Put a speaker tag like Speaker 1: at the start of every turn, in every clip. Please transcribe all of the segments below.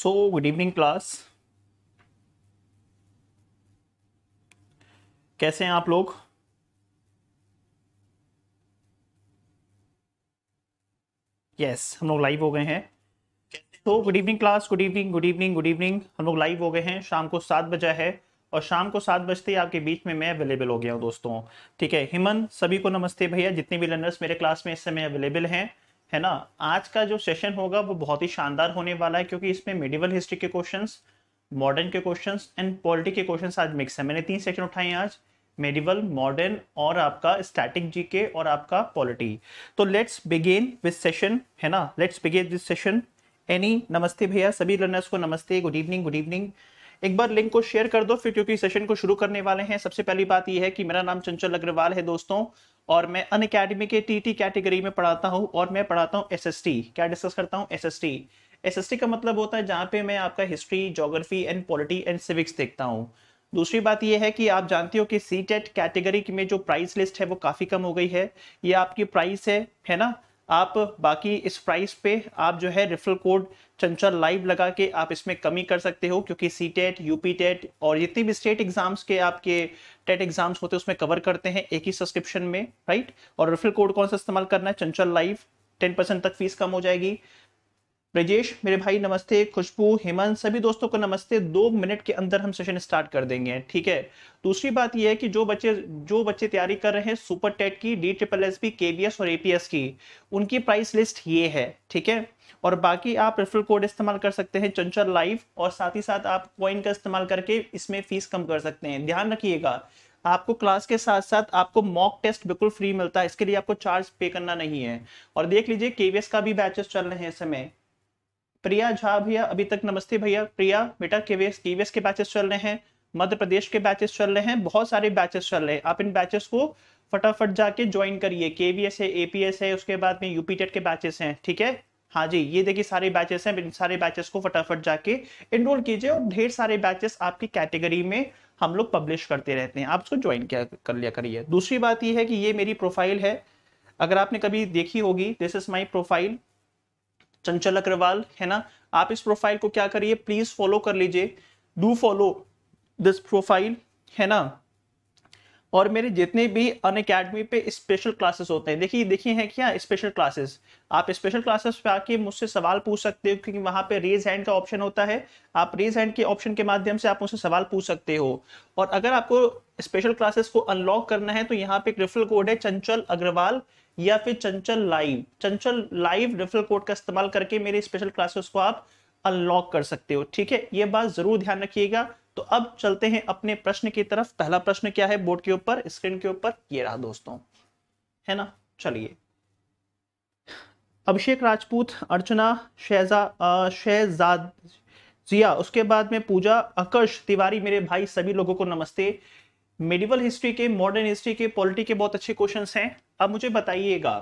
Speaker 1: So good evening class कैसे हैं आप लोग यस yes, हम लोग लाइव हो गए हैं तो good evening class good evening good evening good evening हम लोग लाइव हो गए हैं शाम को सात बजा है और शाम को सात बजते ही आपके बीच में मैं अवेलेबल हो गया हूँ दोस्तों ठीक है हिमन सभी को नमस्ते भैया जितने भी लर्नर्स मेरे क्लास में इस समय अवेलेबल हैं है ना आज का जो सेशन होगा वो बहुत ही शानदार होने वाला है क्योंकि इसमें मेडिवल हिस्ट्री के क्वेश्चन मॉडर्न के क्वेश्चन एंड पॉलिटी के क्वेश्चन आज मिक्स है मैंने तीन सेक्शन उठाए हैं आज मेडिवल मॉडर्न और आपका स्टैटिक जीके के और आपका पॉलिटी तो लेट्स बिगेन विद सेशन है ना let's begin this session any नमस्ते भैया सभी लर्नर्स को नमस्ते गुड इवनिंग गुड इवनिंग एक बार लिंक को शेयर कर दो फिर क्योंकि सेशन को शुरू करने वाले हैं सबसे पहली बात यह है कि मेरा नाम चंचल अग्रवाल है दोस्तों और मैं अन अकेडमी के टी कैटेगरी में पढ़ाता हूँ और मैं पढ़ाता हूँ टी क्या डिस्कस करता हूँ एस टी का मतलब होता है जहाँ पे मैं आपका history geography and polity and civics देखता हूँ दूसरी बात यह है कि आप जानते हो कि सी टेट कैटेगरी में जो प्राइस लिस्ट है वो काफ़ी कम हो गई है ये आपकी प्राइस है है ना आप बाकी इस प्राइस पे आप जो है रेफरल कोड चंचल लाइव लगा के आप इसमें कमी कर सकते हो क्योंकि सी टेट यूपी टेट और जितने भी स्टेट एग्जाम्स के आपके टेट एग्जाम्स e होते हैं उसमें कवर करते हैं एक ही सब्सक्रिप्शन में राइट और रेफरल कोड कौन सा इस्तेमाल करना है चंचल लाइव टेन परसेंट तक फीस कम हो जाएगी ब्रजेश मेरे भाई नमस्ते खुशबू हेमंत सभी दोस्तों को नमस्ते दो मिनट के अंदर हम सेशन स्टार्ट कर देंगे ठीक है दूसरी बात यह है कि जो बच्चे जो बच्चे तैयारी कर रहे हैं सुपर टेट की डी ट्रिपल एस बी के और एपीएस की उनकी प्राइस लिस्ट ये है ठीक है और बाकी आप रेफरल कोड इस्तेमाल कर सकते हैं चंचल लाइव और साथ ही साथ आप कॉइन का इस्तेमाल करके इसमें फीस कम कर सकते हैं ध्यान रखिएगा आपको क्लास के साथ साथ आपको मॉक टेस्ट बिल्कुल फ्री मिलता है इसके लिए आपको चार्ज पे करना नहीं है और देख लीजिए केवीएस का भी बैचेस चल रहे हैं इस समय प्रिया झा भैया अभी तक नमस्ते भैया प्रिया बेटा केवीएस टीवीएस के बैचेस चल रहे हैं मध्य प्रदेश के बैचेस चल रहे हैं बहुत सारे बैचेस चल रहे हैं आप इन बैचेस को फटाफट जाके ज्वाइन करिए केवीएस है एपीएस है उसके बाद में यूपी टेट e के बैचेस हैं ठीक है हाँ जी ये देखिए सारे बैचेस हैं इन सारे बैचेस को फटाफट जाके एनरोल कीजिए और ढेर सारे बैचेस आपकी कैटेगरी में हम लोग पब्लिश करते रहते हैं आप उसको ज्वाइन किया कर लिया करिए दूसरी बात ये है कि ये मेरी प्रोफाइल है अगर आपने कभी देखी होगी दिस इज माई प्रोफाइल चंचल अग्रवाल है ना आप इस प्रोफाइल को क्या करिए प्लीज फॉलो कर लीजिए डू फॉलो दिस प्रोफाइल है ना और मेरे जितने भी अन अकेडमी पे स्पेशल क्लासेस होते हैं देखिए देखिए हैं क्या स्पेशल क्लासेस आप स्पेशल क्लासेस पे आके मुझसे सवाल पूछ सकते हो क्योंकि वहां पे रेज हैंड का ऑप्शन होता है आप रेज हैंड के ऑप्शन के माध्यम से आप मुझसे सवाल पूछ सकते हो और अगर आपको स्पेशल क्लासेस को अनलॉक करना है तो यहाँ पे एक रिफल कोड है चंचल अग्रवाल या फिर चंचल लाइव चंचल लाइव रेफरल कोड का इस्तेमाल करके मेरे स्पेशल क्लासेस को आप अनलॉक कर सकते हो ठीक है ये बात जरूर ध्यान रखिएगा तो अब चलते हैं अपने प्रश्न की तरफ पहला प्रश्न क्या है बोर्ड के ऊपर स्क्रीन के ऊपर ये रहा दोस्तों है ना चलिए अभिषेक राजपूत अर्चना शहजा शहजाद जिया उसके बाद में पूजा आकर्ष तिवारी मेरे भाई सभी लोगों को नमस्ते मेडिवल हिस्ट्री के मॉडर्न हिस्ट्री के पॉलिटी के बहुत अच्छे क्वेश्चन हैं अब मुझे बताइएगा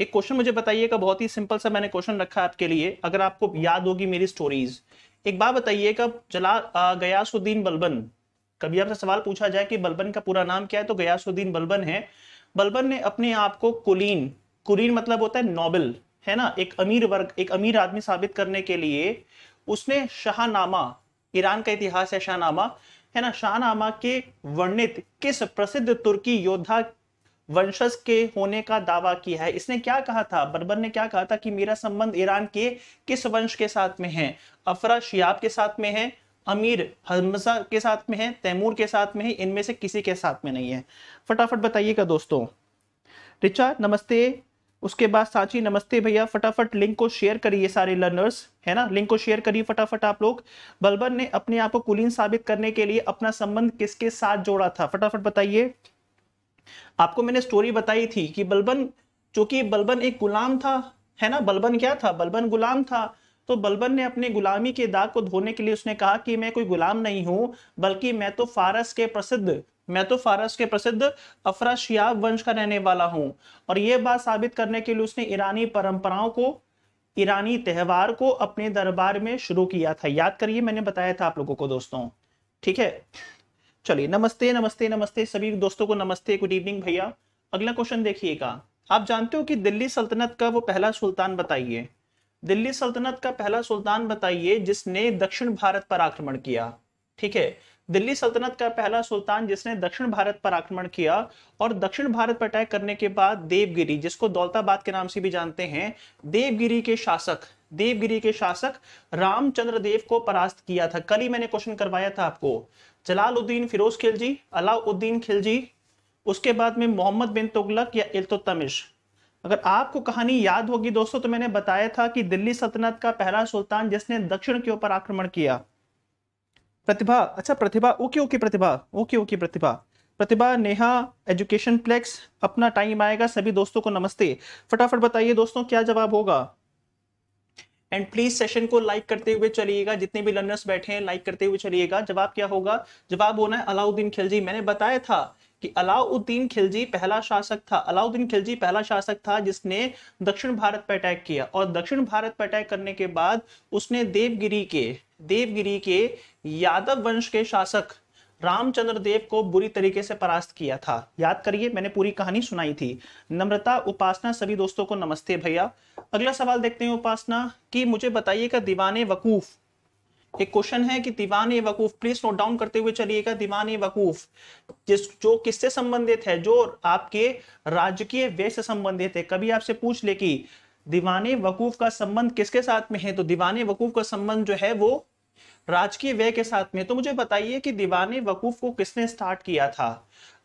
Speaker 1: एक क्वेश्चन मुझे बताइएगा बहुत ही सिंपल सा मैंने क्वेश्चन रखा आपके लिए अगर आपको याद होगी मेरी स्टोरीज एक बार बताइएगा जला गयासुद्दीन बलबन कभी आपसे सवाल पूछा जाए कि बलबन का पूरा नाम क्या है तो गयासुद्दीन बलबन है बलबन ने अपने आप को कुलीन कुलीन मतलब होता है नोबल है ना एक अमीर वर्ग एक अमीर आदमी साबित करने के लिए उसने शाहनामा ईरान का इतिहास है शाहनामा है ना शाहनामा के वर्णित किस प्रसिद्ध तुर्की योद्धा वंशज के होने का दावा किया है इसने क्या कहा था बर्बर ने क्या कहा था कि मेरा संबंध ईरान के किस वंश के साथ में है अफरा शियाब के साथ में है अमीर हमजा के साथ में है तैमूर के साथ में है इनमें से किसी के साथ में नहीं है फटाफट बताइएगा दोस्तों रिचा नमस्ते उसके बाद साची नमस्ते भैया फटाफट लिंक को शेयर करिए सारे लर्नर्स है ना लिंक को शेयर करिए फटाफट आप लोग बलबर ने अपने आप को कुलीन साबित करने के लिए अपना संबंध किसके साथ जोड़ा था फटाफट बताइए आपको मैंने स्टोरी बताई थी कि बलबन चूंकि बलबन एक गुलाम था है ना बलबन क्या था बलबन गुलाम था तो बलबन ने अपने गुलामी के दाग को धोने के लिए उसने कहा कि मैं कोई गुलाम नहीं हूं बल्कि मैं तो फारस के प्रसिद्ध मैं तो फारस के प्रसिद्ध अफराशियाब वंश का रहने वाला हूं और यह बात साबित करने के लिए उसने ईरानी परंपराओं को ईरानी त्यौहार को अपने दरबार में शुरू किया था याद करिए मैंने बताया था आप लोगों को दोस्तों ठीक है चलिए नमस्ते नमस्ते नमस्ते सभी दोस्तों को नमस्ते गुड इवनिंग भैया अगला क्वेश्चन देखिएगा आप जानते हो कि दिल्ली सल्तनत का वो पहला सुल्तान बताइए दिल्ली सल्तनत का पहला सुल्तान बताइए जिसने दक्षिण भारत पर आक्रमण किया ठीक है दिल्ली सल्तनत का पहला सुल्तान जिसने दक्षिण भारत पर आक्रमण किया और दक्षिण भारत पर अटैक करने के बाद देवगिरी जिसको दौलताबाद के नाम से भी जानते हैं देवगिरी के शासक देवगिरी के शासक रामचंद्र देव को परास्त किया था कल ही मैंने क्वेश्चन करवाया था आपको जलालुद्दीन फिरोज खिलजी अलाउद्दीन खिलजी उसके बाद में मोहम्मद बिन तुगलक या इल्तुतमिश अगर आपको कहानी याद होगी दोस्तों तो मैंने बताया था कि दिल्ली सल्तनत का पहला सुल्तान जिसने दक्षिण के ऊपर आक्रमण किया प्रतिभा अच्छा Pratibha okay okay Pratibha okay okay Pratibha Pratibha Neha education plex अपना टाइम आएगा सभी दोस्तों को नमस्ते फटाफट बताइए दोस्तों क्या जवाब होगा एंड प्लीज सेशन को लाइक करते हुए चलिएगा जितने भी लर्नर्स बैठे हैं लाइक करते हुए चलिएगा जवाब क्या होगा जवाब होना है अलाउद्दीन खिलजी मैंने बताया था कि अलाउद्दीन खिलजी पहला शासक था अलाउद्दीन खिलजी पहला शासक था जिसने दक्षिण भारत पर अटैक किया और दक्षिण भारत पर अटैक करने के बाद उसने देवगिरी के देवगिरी के यादव वंश के शासक रामचंद्र देव को बुरी तरीके से परास्त किया था याद करिए मैंने पूरी कहानी सुनाई थी नम्रता उपासना सभी दोस्तों को नमस्ते भैया अगला सवाल देखते हैं उपासना कि मुझे बताइएगा दीवाने वकूफ एक क्वेश्चन है कि दीवान वकूफ प्लीज नोट डाउन करते हुए चलिएगा दीवान वकूफ जिस जो किससे संबंधित है जो आपके राजकीय व्यय से संबंधित है कभी आपसे पूछ ले कि दीवान वकूफ का संबंध किसके साथ में है तो दीवान वकूफ का संबंध जो है वो राजकीय व्यय के साथ में तो मुझे बताइए कि दीवान वकूफ को किसने स्टार्ट किया था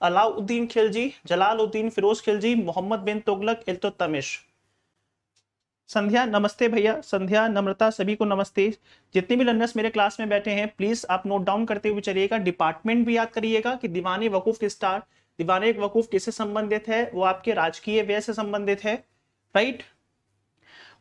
Speaker 1: अलाउद्दीन खिलजी जलालुद्दीन फिरोज खिलजी मोहम्मद बिन तुगलक इल्तुतमिश संध्या नमस्ते भैया संध्या नम्रता सभी को नमस्ते जितने भी लर्नर्स मेरे क्लास में बैठे हैं प्लीज आप नोट डाउन करते हुए चलिएगा डिपार्टमेंट भी याद करिएगा कि दीवाने वकूफ के स्टार दीवाने वकूफ किससे संबंधित है वो आपके राजकीय व्यय से संबंधित है राइट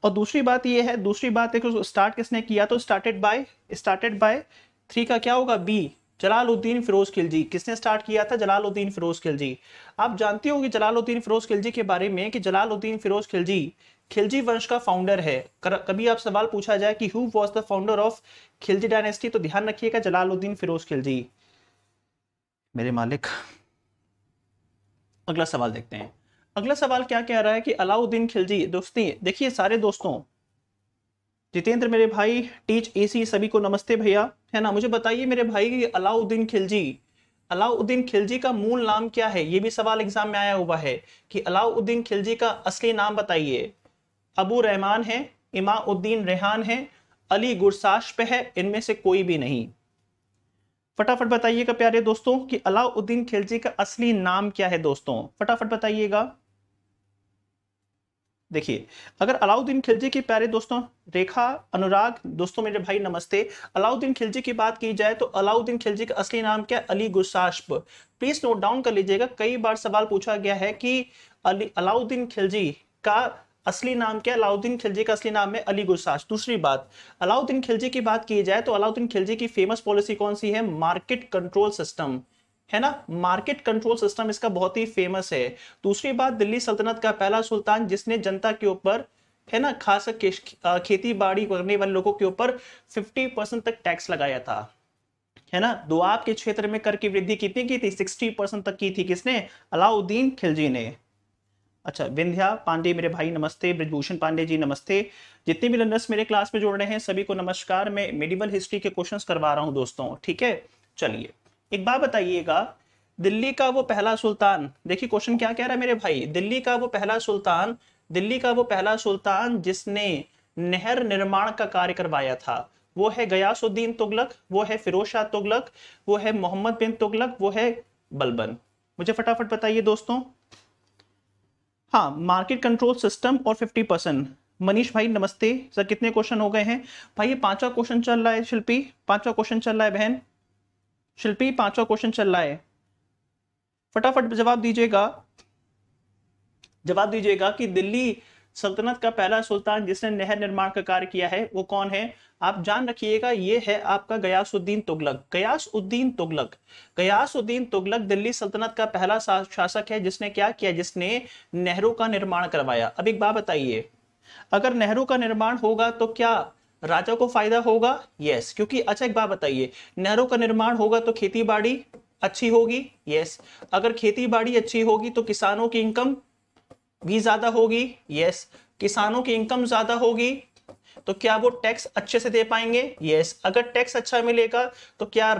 Speaker 1: और दूसरी बात ये है दूसरी बात देखो स्टार्ट किसने किया तो started by started by three का क्या होगा बी जलालुद्दीन फिरोज खिलजी किसने स्टार्ट किया था जलालुद्दीन फिरोज खिलजी आप जानते होंगे जलालुद्दीन फिरोज खिलजी के बारे में कि जलालुद्दीन फिरोज खिलजी खिलजी वंश का फाउंडर है कर, कभी आप सवाल पूछा जाए कि who was the founder of Khilji dynasty तो ध्यान रखिएगा जलालुद्दीन फिरोज खिलजी मेरे मालिक अगला सवाल देखते हैं अगला सवाल क्या कह रहा है कि अलाउद्दीन खिलजी दोस्ती देखिए सारे दोस्तों जितेंद्र मेरे भाई टीच एसी सभी को नमस्ते भैया है ना मुझे बताइए मेरे भाई कि अलाउद्दीन खिलजी अलाउद्दीन खिलजी का मूल नाम क्या है ये भी सवाल एग्जाम में आया हुआ है कि अलाउद्दीन खिलजी का असली नाम बताइए अबू रहमान है इमाउद्दीन रेहान है अली गुरसाश्प है इनमें से कोई भी नहीं फटाफट बताइएगा प्यारे दोस्तों कि अलाउद्दीन खिलजी का असली नाम क्या है दोस्तों फटाफट बताइएगा देखिए अगर अलाउद्दीन खिलजी की प्यारे दोस्तों रेखा अनुराग दोस्तों मेरे भाई नमस्ते अलाउद्दीन खिलजी की बात की जाए तो अलाउद्दीन खिलजी का असली नाम क्या Ali Gurshasp please note down कर लीजिएगा कई बार सवाल पूछा गया है कि अली अलाउद्दीन खिलजी का असली नाम क्या अलाउद्दीन खिलजी का असली नाम है अली गुरसाज दूसरी बात अलाउद्दीन खिलजी की बात की जाए तो अलाउद्दीन खिलजी की फेमस पॉलिसी कौन सी है मार्केट कंट्रोल सिस्टम है ना मार्केट कंट्रोल सिस्टम इसका बहुत ही फेमस है दूसरी बात दिल्ली सल्तनत का पहला सुल्तान जिसने जनता के ऊपर है ना खास खेती बाड़ी करने वाले लोगों के ऊपर 50 परसेंट तक टैक्स लगाया था है ना दो के क्षेत्र में कर की वृद्धि कितनी की थी 60 परसेंट तक की थी किसने अलाउद्दीन खिलजी ने अच्छा विंध्या पांडे मेरे भाई नमस्ते ब्रजभूषण पांडे जी नमस्ते जितने भी लर्नर्स मेरे क्लास में जुड़ रहे हैं सभी को नमस्कार मैं मेडिवल हिस्ट्री के क्वेश्चन करवा रहा हूँ दोस्तों ठीक है चलिए एक बात बताइएगा दिल्ली का वो पहला सुल्तान देखिए क्वेश्चन क्या कह रहा है मेरे भाई दिल्ली का वो पहला सुल्तान दिल्ली का वो पहला सुल्तान जिसने नहर निर्माण का कार्य करवाया था वो है गयासुद्दीन तुगलक वो है फिरोज शाह तुगलक वो है मोहम्मद बिन तुगलक वो है बलबन मुझे फटाफट बताइए दोस्तों हाँ मार्केट कंट्रोल सिस्टम और फिफ्टी परसेंट मनीष भाई नमस्ते सर कितने क्वेश्चन हो गए हैं भाई ये पांचवा क्वेश्चन चल रहा है शिल्पी पांचवा क्वेश्चन चल रहा है बहन शिल्पी पांचवा क्वेश्चन चल रहा है फटाफट जवाब दीजिएगा जवाब दीजिएगा कि दिल्ली सल्तनत का पहला सुल्तान जिसने नहर निर्माण का कार्य किया है वो कौन है आप जान रखिएगा ये है आपका गयासुद्दीन तुगलक गयासुद्दीन तुगलक गयासुद्दीन तुगलक दिल्ली सल्तनत का पहला शासक है जिसने क्या किया जिसने नेहरू का निर्माण करवाया अब एक बात बताइए अगर नेहरू का निर्माण होगा तो क्या राजा को फायदा होगा यस क्योंकि अच्छा एक बात बताइए नहरों का निर्माण होगा तो खेती बाड़ी अच्छी होगी यस अगर खेती बाड़ी अच्छी होगी तो किसानों की इनकम भी ज्यादा होगी यस किसानों की इनकम ज्यादा होगी तो क्या वो टैक्स अच्छे से दे पाएंगे यस अगर टैक्स अच्छा मिलेगा तो क्या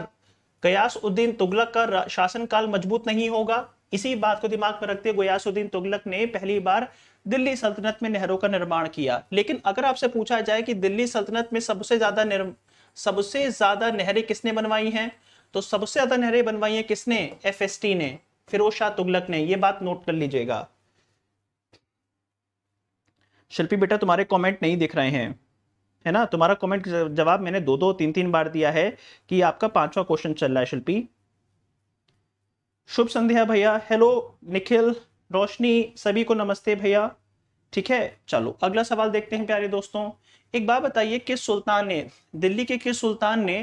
Speaker 1: गयासुद्दीन तुगलक का शासनकाल मजबूत नहीं होगा इसी बात को दिमाग में रखते हुए गयासुद्दीन तुगलक ने पहली बार दिल्ली सल्तनत में नहरों का निर्माण किया लेकिन अगर आपसे पूछा जाए कि दिल्ली सल्तनत में सबसे ज्यादा सबसे ज्यादा नहरें किसने बनवाई हैं तो सबसे ज्यादा नहरें बनवाई हैं किसने एफएसटी ने फिरोज शाह तुगलक ने यह बात नोट कर लीजिएगा शिल्पी बेटा तुम्हारे कमेंट नहीं दिख रहे हैं है ना तुम्हारा कमेंट जवाब मैंने दो दो तीन तीन बार दिया है कि आपका पांचवा क्वेश्चन चल रहा है शिल्पी शुभ संध्या भैया हेलो निखिल रोशनी सभी को नमस्ते भैया ठीक है चलो अगला सवाल देखते हैं प्यारे दोस्तों एक बात बताइए किस सुल्तान ने दिल्ली के किस सुल्तान ने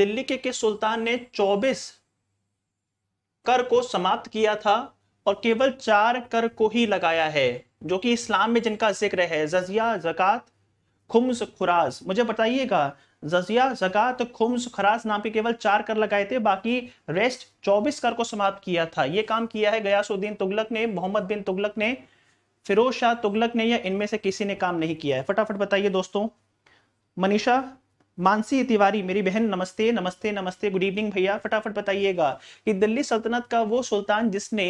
Speaker 1: दिल्ली के किस सुल्तान ने 24 कर को समाप्त किया था और केवल चार कर को ही लगाया है जो कि इस्लाम में जिनका जिक्र है जजिया जक़ात खुम्स खुरास मुझे बताइएगा जजिया जक़ात खुम्स खुराज नाम के केवल चार कर लगाए थे बाकी रेस्ट चौबीस कर को समाप्त किया था ये काम किया है गयासुद्दीन तुगलक ने मोहम्मद बिन तुगलक ने फिरोज शाह तुगलक ने या इनमें से किसी ने काम नहीं किया है फटाफट बताइए दोस्तों मनीषा मानसी तिवारी मेरी बहन नमस्ते नमस्ते नमस्ते गुड इवनिंग भैया फटाफट बताइएगा कि दिल्ली सल्तनत का वो सुल्तान जिसने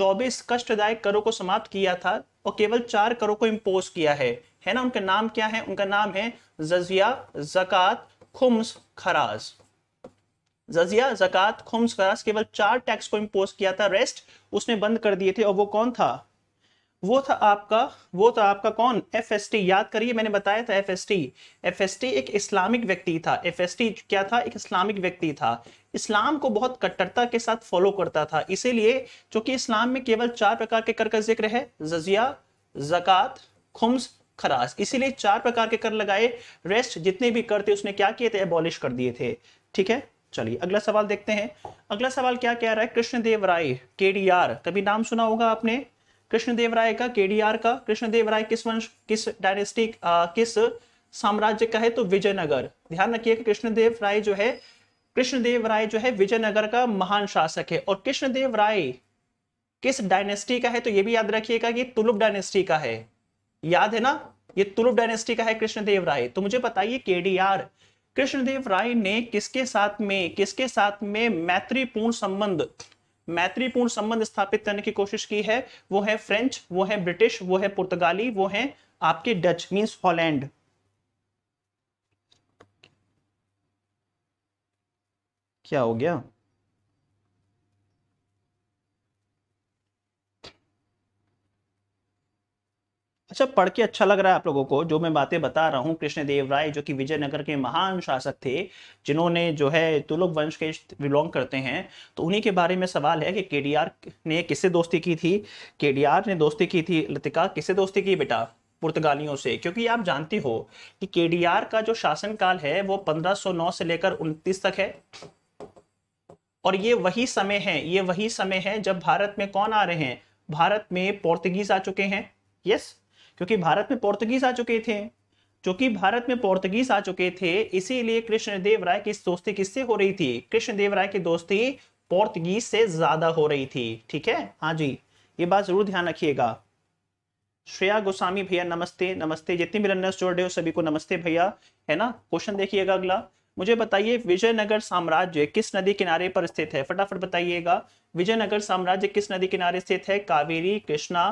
Speaker 1: 24 कष्टदायक करों को समाप्त किया था और केवल चार करों को इम्पोज किया है है ना उनका नाम क्या है उनका नाम है जजिया जक़ात खुम्स खराज जजिया जक़ात खुम्स खराज केवल चार टैक्स को इम्पोज किया था रेस्ट उसने बंद कर दिए थे और वो कौन था वो था आपका वो था आपका कौन एफ एस टी याद करिए मैंने बताया था F S T F S T एक इस्लामिक व्यक्ति था एफ एस टी क्या था एक इस्लामिक व्यक्ति था इस्लाम को बहुत कट्टरता के साथ फॉलो करता था इसीलिए चूंकि इस्लाम में केवल चार प्रकार के कर का जिक्र है जजिया जक़ात खुम्स खराज इसीलिए चार प्रकार के कर लगाए रेस्ट जितने भी कर थे उसने क्या किए थे एबॉलिश कर दिए थे ठीक है चलिए अगला सवाल देखते हैं अगला सवाल क्या कह रहा है कृष्णदेव राय के डी आर कभी नाम सुना होगा आपने कृष्णदेव राय का केडीआर का कृष्णदेव राय किस वंश किस डायनेस्टी किस साम्राज्य का है तो विजयनगर ध्यान रखिए कृष्णदेव राय जो है कृष्णदेव राय जो है विजयनगर का महान शासक है और कृष्णदेव राय किस डायनेस्टी का है तो यह भी याद रखिएगा कि तुलुप डायनेस्टी का है याद है ना ये तुलुप डायनेस्टी का है कृष्णदेव राय तो मुझे बताइए केडीआर कृष्णदेव राय ने किसके साथ में किसके साथ में मैत्रीपूर्ण संबंध मैत्रीपूर्ण संबंध स्थापित करने की कोशिश की है वो है फ्रेंच वो है ब्रिटिश वो है पुर्तगाली वो है आपके डच मीन्स हॉलैंड क्या हो गया अच्छा पढ़ के अच्छा लग रहा है आप लोगों को जो मैं बातें बता रहा हूँ कृष्णदेव राय जो कि विजयनगर के महान शासक थे जिन्होंने जो है तुलुक वंश के बिलोंग करते हैं तो उन्हीं के बारे में सवाल है कि केडीआर ने किससे दोस्ती की थी केडीआर ने दोस्ती की थी लतिका किससे दोस्ती की बेटा पुर्तगालियों से क्योंकि आप जानते हो कि के का जो शासनकाल है वो पंद्रह से लेकर उनतीस तक है और ये वही समय है ये वही समय है जब भारत में कौन आ रहे हैं भारत में पोर्तुगीज आ चुके हैं यस क्योंकि भारत में पोर्तुगीज आ चुके थे चूंकि भारत में पोर्तुगीज आ चुके थे इसीलिए कृष्णदेव राय की दोस्ती किससे हो रही थी कृष्णदेव राय की दोस्ती पोर्तुगीज से ज्यादा हो रही थी ठीक है हाँ जी ये बात जरूर ध्यान रखिएगा श्रेया गोस्वामी भैया नमस्ते नमस्ते जितने भी रनर्स जोड़ रहे हो सभी को नमस्ते भैया है ना क्वेश्चन देखिएगा अगला मुझे बताइए विजयनगर साम्राज्य किस नदी किनारे पर स्थित है फटाफट बताइएगा विजयनगर साम्राज्य किस नदी किनारे स्थित है कावेरी कृष्णा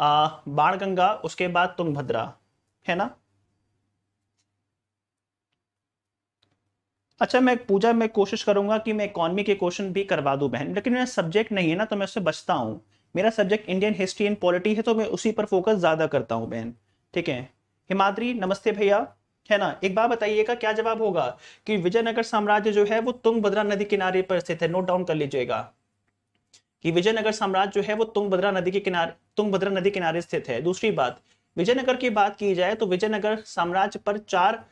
Speaker 1: बाणगंगा उसके बाद तुंगभद्रा है ना अच्छा मैं पूजा मैं कोशिश करूंगा कि मैं इकोनॉमी के क्वेश्चन भी करवा दूं बहन लेकिन मेरा सब्जेक्ट नहीं है ना तो मैं उससे बचता हूं मेरा subject Indian history and polity है तो मैं उसी पर फोकस ज़्यादा करता हूं बहन ठीक है हिमाद्री नमस्ते भैया है ना एक बार बताइएगा क्या जवाब होगा कि विजयनगर साम्राज्य जो है वो तुंगभद्रा नदी किनारे पर स्थित है नोट डाउन कर लीजिएगा कि विजयनगर साम्राज्य जो है वो तुंगभद्रा नदी के किनारे तुंगभद्रा नदी किनारे स्थित है दूसरी बात विजयनगर की बात की जाए तो विजयनगर साम्राज्य पर चार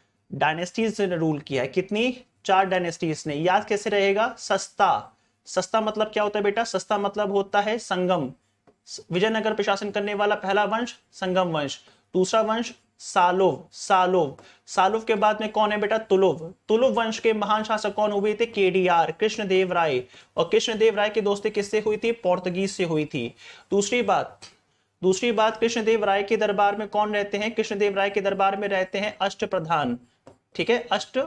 Speaker 1: डायनेस्टीज ने रूल किया है कितनी चार डायनेस्टीज ने याद कैसे रहेगा सस्ता सस्ता मतलब क्या होता है बेटा सस्ता मतलब होता है संगम विजयनगर प्रशासन करने वाला पहला वंश संगम वंश दूसरा वंश सालोव सालोव सालोव के बाद में कौन है बेटा तुलुव तुलुव वंश के महान शासक कौन हुए थे केडीआर कृष्णदेव राय और कृष्णदेव राय की दोस्ती किससे हुई थी पोर्तुगीज से हुई थी दूसरी बात दूसरी बात कृष्णदेव राय के दरबार में कौन रहते हैं कृष्णदेव राय के दरबार में रहते हैं अष्ट प्रधान ठीक है अष्ट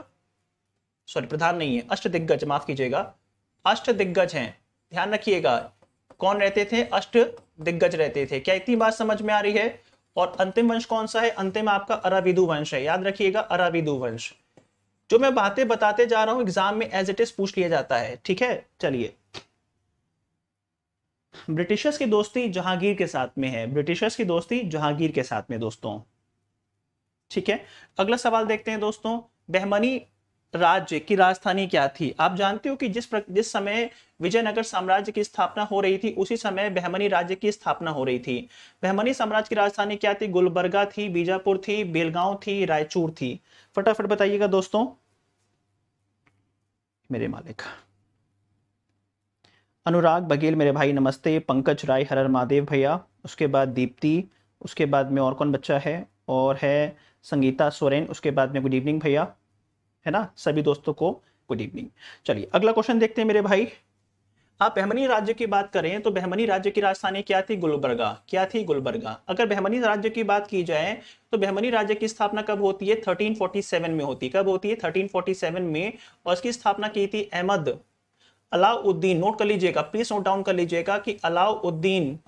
Speaker 1: सॉरी प्रधान नहीं है अष्ट दिग्गज माफ कीजिएगा अष्ट दिग्गज हैं ध्यान रखिएगा कौन रहते थे अष्ट दिग्गज रहते थे क्या इतनी बात समझ में आ रही है और अंतिम वंश कौन सा है अंतिम आपका अराविदु वंश है याद रखिएगा अराविदु वंश जो मैं बातें बताते जा रहा हूं एग्जाम में एज इट इज पूछ लिया जाता है ठीक है चलिए ब्रिटिशर्स की दोस्ती जहांगीर के साथ में है ब्रिटिशर्स की दोस्ती जहांगीर के साथ में दोस्तों ठीक है अगला सवाल देखते हैं दोस्तों बहमनी राज्य की राजधानी क्या थी आप जानते हो कि जिस प्र, जिस समय विजयनगर साम्राज्य की स्थापना हो रही थी उसी समय बहमनी राज्य की स्थापना हो रही थी बहमनी साम्राज्य की राजधानी क्या थी गुलबर्गा थी बीजापुर थी बेलगांव थी रायचूर थी फटाफट बताइएगा दोस्तों मेरे मालिक अनुराग बघेल मेरे भाई नमस्ते पंकज राय हरर महादेव भैया उसके बाद दीप्ति उसके बाद में और कौन बच्चा है और है संगीता सोरेन उसके बाद में गुड इवनिंग भैया है ना सभी दोस्तों को गुड इवनिंग चलिए अगला क्वेश्चन देखते हैं मेरे भाई आप बहमनी राज्य की बात करें तो बहमनी राज्य की राजधानी क्या थी गुलबर्गा क्या थी गुलबर्गा अगर बहमनी राज्य की बात की जाए तो बहमनी राज्य की स्थापना कब होती है 1347 में होती कब होती है 1347 में और इसकी स्थापना की थी अहमद अलाउद्दीन नोट कर लीजिएगा प्लीज नोट डाउन कर लीजिएगा कि अलाउद्दीन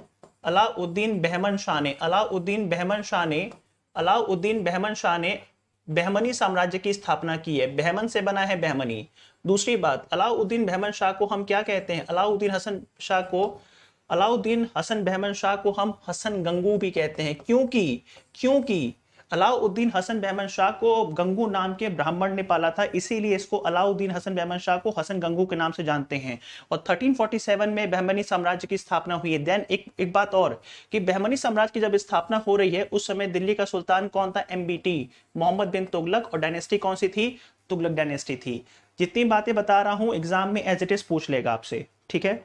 Speaker 1: अलाउद्दीन बहमन शाह ने अलाउद्दीन बहमन शाह ने अलाउद्दीन बहमन शाह ने बहमनी साम्राज्य की स्थापना की है बहमन से बना है बहमनी दूसरी बात अलाउद्दीन बहमन शाह को हम क्या कहते हैं अलाउद्दीन हसन शाह को अलाउद्दीन हसन बहमन शाह को हम हसन गंगू भी कहते हैं क्योंकि क्योंकि अलाउद्दीन हसन बहमन शाह को गंगू नाम के ब्राह्मण ने पाला था इसीलिए इसको अलाउद्दीन हसन बहमन शाह को हसन गंगू के नाम से जानते हैं और 1347 में बहमनी साम्राज्य की स्थापना हुई है देन एक एक बात और कि बहमनी साम्राज्य की जब स्थापना हो रही है उस समय दिल्ली का सुल्तान कौन था एम मोहम्मद बिन तुगलक और डायनेस्टी कौन सी थी तुगलक डायनेस्टी थी जितनी बातें बता रहा हूँ एग्जाम में एज इट इज पूछ लेगा आपसे ठीक है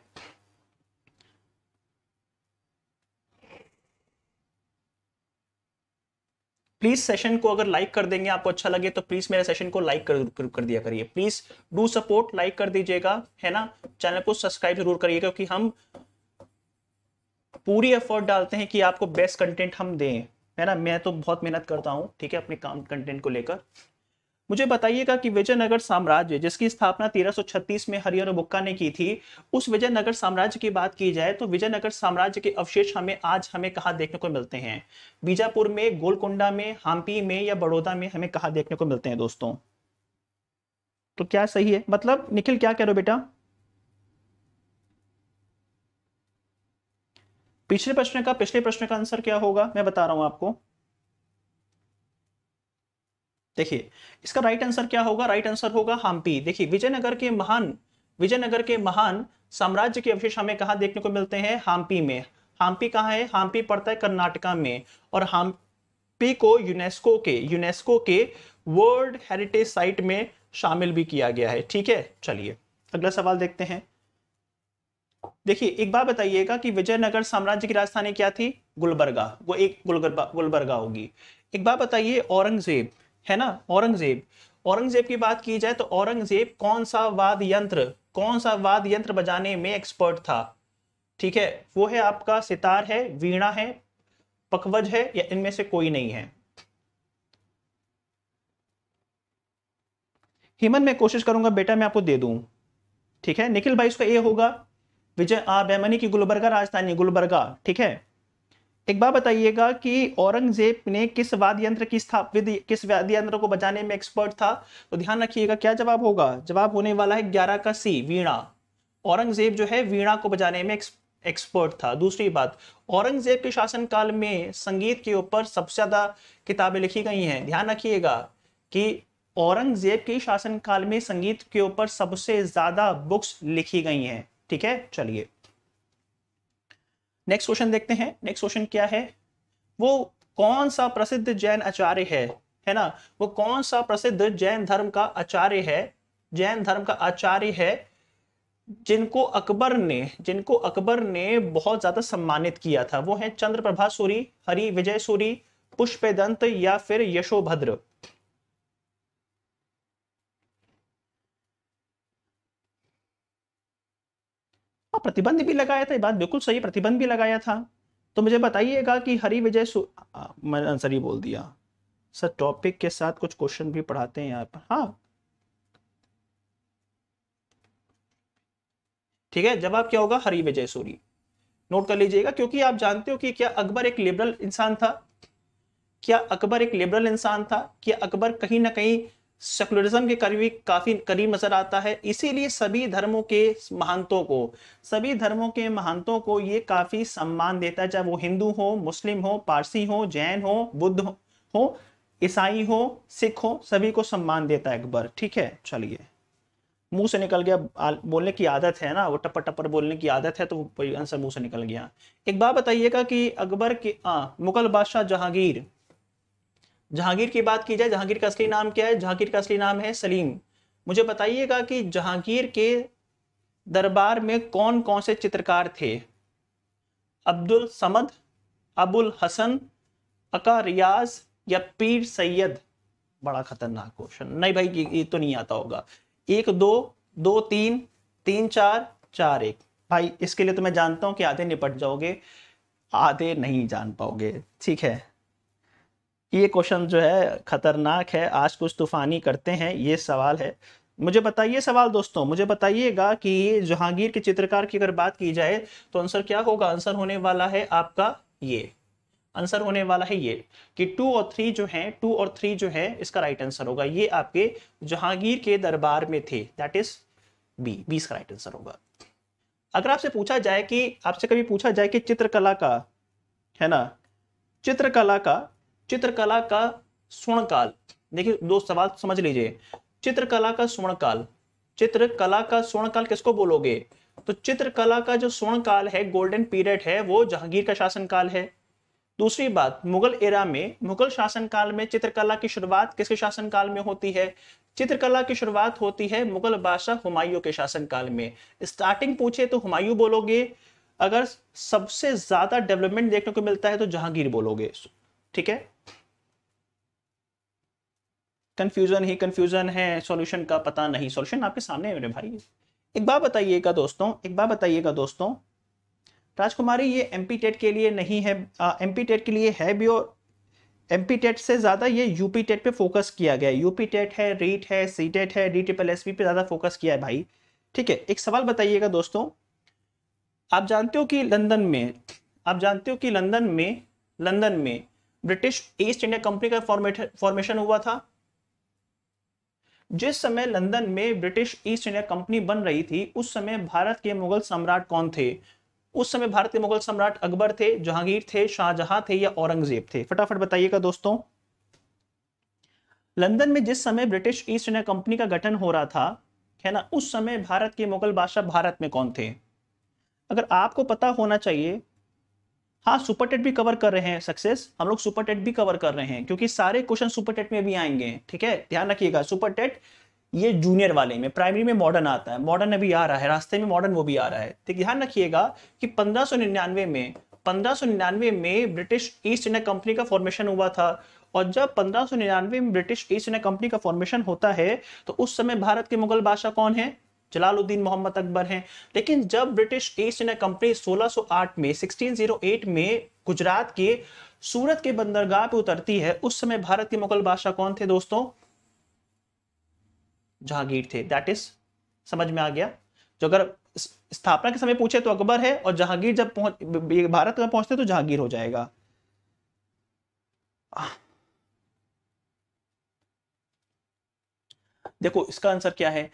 Speaker 1: प्लीज सेशन को अगर लाइक कर देंगे आपको अच्छा लगे तो प्लीज मेरे सेशन को लाइक कर, कर, कर दिया करिए प्लीज डू सपोर्ट लाइक कर दीजिएगा है ना चैनल को सब्सक्राइब जरूर करिएगा क्योंकि हम पूरी एफर्ट डालते हैं कि आपको बेस्ट कंटेंट हम दें है ना मैं तो बहुत मेहनत करता हूँ ठीक है अपने काम कंटेंट को लेकर मुझे बताइएगा कि विजयनगर साम्राज्य जिसकी स्थापना 1336 में हरिहर बुक्का ने की थी उस विजयनगर साम्राज्य की बात की जाए तो विजयनगर साम्राज्य के अवशेष हमें आज हमें कहा देखने को मिलते हैं बीजापुर में गोलकुंडा में हम्पी में या बड़ौदा में हमें कहा देखने को मिलते हैं दोस्तों तो क्या सही है मतलब निखिल क्या कह रहे हो बेटा पिछले प्रश्न का पिछले प्रश्न का आंसर क्या होगा मैं बता रहा हूं आपको देखिए इसका राइट आंसर क्या होगा राइट आंसर होगा हम्पी देखिए विजयनगर के महान विजयनगर के महान साम्राज्य के अवशेष हमें कहा देखने को मिलते हैं हम्पी में हाम्पी कहाँ है हम्पी पड़ता है कर्नाटका में और हम्पी को यूनेस्को के यूनेस्को के वर्ल्ड हेरिटेज साइट में शामिल भी किया गया है ठीक है चलिए अगला सवाल देखते हैं देखिए एक बार बताइएगा कि विजयनगर साम्राज्य की राजधानी क्या थी गुलबर्गा वो एक गुलबर्गा गुलबर्गा होगी एक बार बताइए औरंगजेब है ना औरंगजेब औरंगजेब की बात की जाए तो औरंगजेब कौन सा वाद यंत्र कौन सा वाद यंत्र बजाने में एक्सपर्ट था ठीक है वो है आपका सितार है वीणा है पकवज है या इनमें से कोई नहीं है हिमन मैं कोशिश करूंगा बेटा मैं आपको दे दूं ठीक है निखिल भाई इसका ए होगा विजय आ बेमनी की गुलबर्गा राजधानी गुलबर्गा ठीक है एक बार बताइएगा कि औरंगजेब ने किस वाद्य यंत्र की स्थापित किस वाद्य यंत्र को बजाने में एक्सपर्ट था तो ध्यान रखिएगा क्या जवाब होगा जवाब होने वाला है ग्यारह का सी वीणा औरंगजेब जो है वीणा को बजाने में एक्सपर्ट था दूसरी बात औरंगजेब के शासनकाल में संगीत के ऊपर सबसे ज्यादा किताबें लिखी गई हैं ध्यान रखिएगा कि औरंगजेब के शासनकाल में संगीत के ऊपर सबसे ज्यादा बुक्स लिखी गई हैं ठीक है चलिए नेक्स्ट क्वेश्चन देखते हैं नेक्स्ट क्वेश्चन क्या है वो कौन सा प्रसिद्ध जैन आचार्य है है ना वो कौन सा प्रसिद्ध जैन धर्म का आचार्य है जैन धर्म का आचार्य है जिनको अकबर ने जिनको अकबर ने बहुत ज्यादा सम्मानित किया था वो है चंद्र प्रभा सूरी हरि विजय सूरी पुष्पेदंत या फिर यशोभद्र प्रतिबंध भी लगाया था ये बात बिल्कुल सही प्रतिबंध भी लगाया था तो मुझे बताइएगा कि हरि विजय सु... मैंने आंसर ही बोल दिया सर टॉपिक के साथ कुछ क्वेश्चन भी पढ़ाते हैं यहाँ पर हाँ ठीक है जवाब क्या होगा हरि विजय सूरी नोट कर लीजिएगा क्योंकि आप जानते हो कि क्या अकबर एक लिबरल इंसान था क्या अकबर एक लिबरल इंसान था क्या अकबर कहीं ना कहीं सेकुलरिज्म के करीबी काफी करीब नजर आता है इसीलिए सभी धर्मों के महंतों को सभी धर्मों के महंतों को ये काफी सम्मान देता है चाहे वो हिंदू हो मुस्लिम हो पारसी हो जैन हो बुद्ध हो ईसाई हो सिख हो सभी को सम्मान देता है अकबर ठीक है चलिए मुंह से निकल गया बोलने की आदत है ना वो टप्पर टप्पर बोलने की आदत है तो आंसर मुंह से निकल गया एक बात बताइएगा कि अकबर के आ, हाँ, मुगल बादशाह जहांगीर जहांगीर की बात की जाए जहांगीर का असली नाम क्या है जहांगीर का असली नाम है सलीम मुझे बताइएगा कि जहांगीर के दरबार में कौन कौन से चित्रकार थे अब्दुल समद अबुल हसन अका रियाज या पीर सैयद बड़ा खतरनाक क्वेश्चन नहीं भाई ये तो नहीं आता होगा एक दो दो तीन तीन चार चार एक भाई इसके लिए तो मैं जानता हूं कि आधे निपट जाओगे आधे नहीं जान पाओगे ठीक है ये क्वेश्चन जो है खतरनाक है आज कुछ तूफानी करते हैं ये सवाल है मुझे बताइए सवाल दोस्तों मुझे बताइएगा कि जहांगीर के चित्रकार की अगर बात की जाए तो आंसर क्या होगा आंसर होने वाला है आपका ये आंसर होने वाला है ये कि टू और थ्री जो है टू और थ्री जो है इसका राइट आंसर होगा ये आपके जहांगीर के दरबार में थे दैट इज बी बी इसका राइट आंसर होगा अगर आपसे पूछा जाए कि आपसे कभी पूछा जाए कि चित्रकला का है ना चित्रकला का चित्रकला का स्वर्ण काल देखिए दो सवाल तो समझ लीजिए चित्रकला का स्वर्ण काल चित्रकला का स्वर्ण काल किसको बोलोगे तो चित्रकला का जो स्वर्ण काल है गोल्डन पीरियड है वो जहांगीर का शासन काल है दूसरी बात मुगल एरा में मुगल शासन काल में चित्रकला की शुरुआत किसके शासन काल में होती है चित्रकला की शुरुआत होती है मुगल बादशाह हुमायूं के शासन काल में स्टार्टिंग पूछे तो हुमायूं बोलोगे अगर सबसे ज्यादा डेवलपमेंट देखने को मिलता है तो जहांगीर बोलोगे ठीक है कंफ्यूजन ही कन्फ्यूज़न है सॉल्यूशन का पता नहीं सॉल्यूशन आपके सामने है मेरे भाई एक बात बताइएगा दोस्तों एक बात बताइएगा दोस्तों राजकुमारी ये एम टेट के लिए नहीं है एम टेट के लिए है भी और एम टेट से ज़्यादा ये यू टेट पे फोकस किया गया है यू टेट है रीट है सी टेट है डी ट्रिपल एस पे ज़्यादा फोकस किया है भाई ठीक है एक सवाल बताइएगा दोस्तों आप जानते हो कि लंदन में आप जानते हो कि लंदन में लंदन में ब्रिटिश ईस्ट इंडिया कंपनी का फॉर्मेट फॉर्मेशन हुआ था जिस समय लंदन में ब्रिटिश ईस्ट इंडिया कंपनी बन रही थी उस समय भारत के मुगल सम्राट कौन थे उस समय भारत के मुगल सम्राट अकबर थे जहांगीर थे शाहजहां थे या औरंगजेब थे फटाफट बताइएगा दोस्तों लंदन में जिस समय ब्रिटिश ईस्ट इंडिया कंपनी का गठन हो रहा था है ना उस समय भारत के मुगल बादशाह भारत में कौन थे अगर आपको पता होना चाहिए हाँ सुपर टेट भी कवर कर रहे हैं सक्सेस हम लोग सुपर टेट भी कवर कर रहे हैं क्योंकि सारे क्वेश्चन सुपर टेट में भी आएंगे ठीक है ध्यान रखिएगा सुपर टेट ये जूनियर वाले में प्राइमरी में मॉडर्न आता है मॉडर्न अभी आ रहा है रास्ते में मॉडर्न वो भी आ रहा है ठीक ध्यान रखिएगा कि पंद्रह में पंद्रह में ब्रिटिश ईस्ट इंडिया कंपनी का फॉर्मेशन हुआ था और जब पंद्रह में ब्रिटिश ईस्ट इंडिया कंपनी का फॉर्मेशन होता है तो उस समय भारत के मुगल बादशाह कौन है जलालुद्दीन मोहम्मद अकबर हैं लेकिन जब ब्रिटिश ईस्ट इंडिया कंपनी 1608 में 1608 में गुजरात के सूरत के बंदरगाह पे उतरती है उस समय भारत के मुगल बादशाह कौन थे दोस्तों जहांगीर थे दैट इज समझ में आ गया जो अगर स्थापना के समय पूछे तो अकबर है और जहांगीर जब पहुंच भारत में पहुंचते तो जहांगीर हो जाएगा देखो इसका आंसर क्या है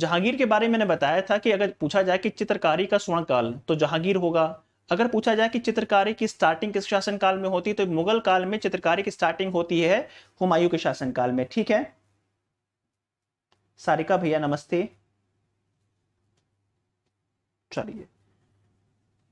Speaker 1: जहांगीर के बारे में मैंने बताया था कि अगर पूछा जाए कि चित्रकारी का स्वर्ण काल तो जहांगीर होगा अगर पूछा जाए कि चित्रकारी की स्टार्टिंग किस शासन काल में होती है तो मुगल काल में चित्रकारी की स्टार्टिंग होती है हुमायूं के शासन काल में ठीक है सारिका भैया नमस्ते चलिए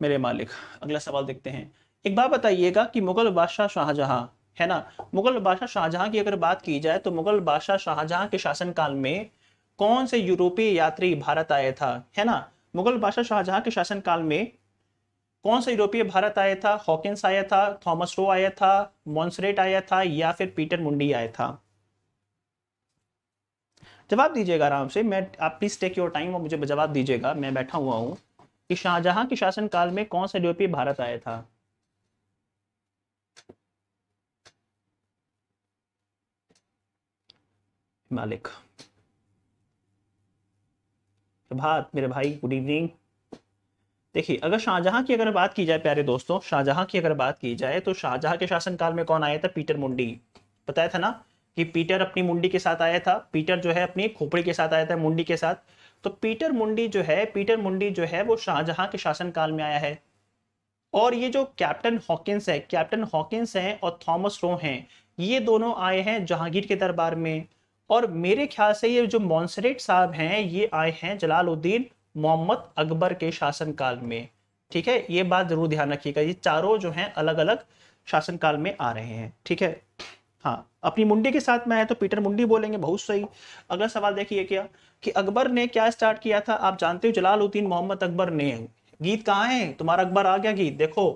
Speaker 1: मेरे मालिक अगला सवाल देखते हैं एक बात बताइएगा कि मुगल बादशाह शाहजहां है ना मुगल बादशाह शाहजहां की अगर बात की जाए तो मुगल बादशाह शाहजहां के शासन काल में कौन से यूरोपीय यात्री भारत आया था है ना मुगल बादशाह शाहजहां के शासनकाल में कौन सा यूरोपीय भारत आया था हॉकिंस आया था थॉमस रो आया था मॉन्सरेट आया था या फिर पीटर मुंडी आया था जवाब दीजिएगा आराम से मैं आप प्लीज टेक योर टाइम और मुझे जवाब दीजिएगा मैं बैठा हुआ हूँ कि शाहजहां के शासनकाल में कौन सा यूरोपीय भारत आया था मालिक प्रभात मेरे भाई गुड इवनिंग देखिए अगर शाहजहां की अगर बात की जाए प्यारे दोस्तों शाहजहां की अगर बात की जाए तो शाहजहां के शासनकाल में कौन आया था पीटर मुंडी बताया था ना कि पीटर अपनी मुंडी के साथ आया था पीटर जो है अपनी खोपड़ी के साथ आया था मुंडी के साथ तो पीटर मुंडी जो है पीटर मुंडी जो है वो शाहजहां के शासनकाल में आया है और ये जो कैप्टन हॉकिंस है कैप्टन हॉकिंस है और थॉमस रो हैं ये दोनों आए हैं जहांगीर के दरबार में और मेरे ख्याल से ये जो मॉन्सरेट साहब हैं ये आए हैं जलालुद्दीन मोहम्मद अकबर के शासनकाल में ठीक है ये बात जरूर ध्यान रखिएगा ये चारों जो हैं अलग अलग शासनकाल में आ रहे हैं ठीक है हाँ अपनी मुंडी के साथ में आए तो पीटर मुंडी बोलेंगे बहुत सही अगला सवाल देखिए क्या कि अकबर ने क्या स्टार्ट किया था आप जानते हो जलालुद्दीन मोहम्मद अकबर ने गीत कहाँ है तुम्हारा अकबर आ गया गीत देखो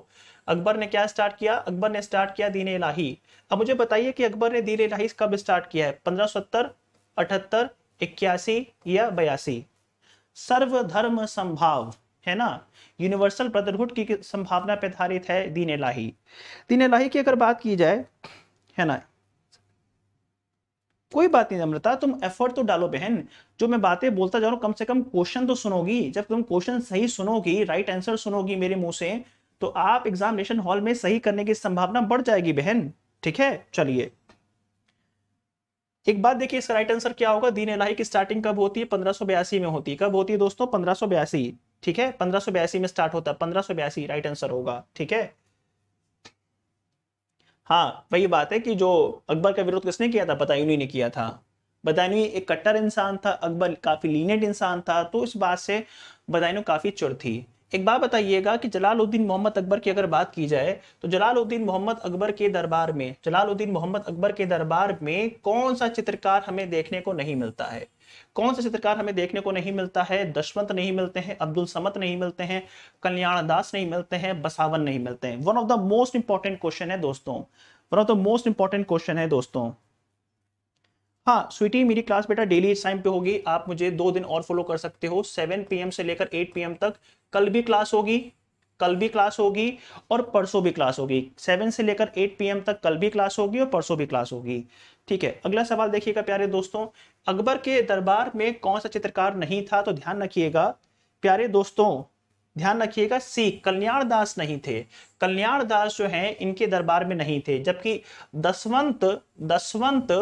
Speaker 1: अकबर ने क्या स्टार्ट किया अकबर ने स्टार्ट किया दीन इलाही अब मुझे बताइए कि अकबर ने दीन इलाही कब स्टार्ट किया है पंद्रह सत्तर अठहत्तर इक्यासी या बयासी सर्वधर्म संभाव है ना यूनिवर्सल ब्रदरहुड की संभावना पर आधारित है दीन इलाही दीन इलाही की अगर बात की जाए है ना कोई बात नहीं अमृता तुम एफर्ट तो डालो बहन जो मैं बातें बोलता जा रहा हूँ कम से कम क्वेश्चन तो सुनोगी जब तुम क्वेश्चन सही सुनोगी राइट आंसर सुनोगी मेरे मुंह से तो आप एग्जामिनेशन हॉल में सही करने की संभावना बढ़ जाएगी बहन ठीक है चलिए एक बात देखिए इसका राइट आंसर क्या होगा दीन एलाई की स्टार्टिंग कब होती है पंद्रह में होती है कब होती है दोस्तों पंद्रह ठीक है पंद्रह में स्टार्ट होता है पंद्रह राइट आंसर होगा ठीक है हाँ वही बात है कि जो अकबर का विरोध किसने किया था बतायूनी ने किया था बदायूनी एक कट्टर इंसान था अकबर काफी लीनेट इंसान था तो इस बात से बदायूनी काफी चुड़ थी एक बात बताइएगा कि जलालुद्दीन मोहम्मद अकबर की अगर बात की जाए तो जलालुद्दीन मोहम्मद अकबर के दरबार में जलालुद्दीन मोहम्मद अकबर के दरबार में कौन सा चित्रकार हमें देखने को नहीं मिलता है कौन सा चित्रकार हमें देखने को नहीं मिलता है दशवंत नहीं मिलते हैं अब्दुल समत नहीं मिलते हैं कल्याण दास नहीं मिलते हैं बसावन नहीं मिलते हैं one of the most important question है दोस्तों one of the most important question है दोस्तों हाँ स्वीटी मेरी क्लास बेटा डेली इस टाइम पे होगी आप मुझे दो दिन और फॉलो कर सकते हो सेवन पीएम से लेकर एट पीएम तक कल भी क्लास होगी कल भी क्लास होगी और परसों भी क्लास होगी सेवन से लेकर एट पीएम तक कल भी क्लास होगी और परसों भी क्लास होगी ठीक है अगला सवाल देखिएगा प्यारे दोस्तों अकबर के दरबार में कौन सा चित्रकार नहीं था तो ध्यान रखिएगा प्यारे दोस्तों ध्यान रखिएगा सी कल्याण दास नहीं थे कल्याण दास जो हैं इनके दरबार में नहीं थे जबकि दसवंत दसवंत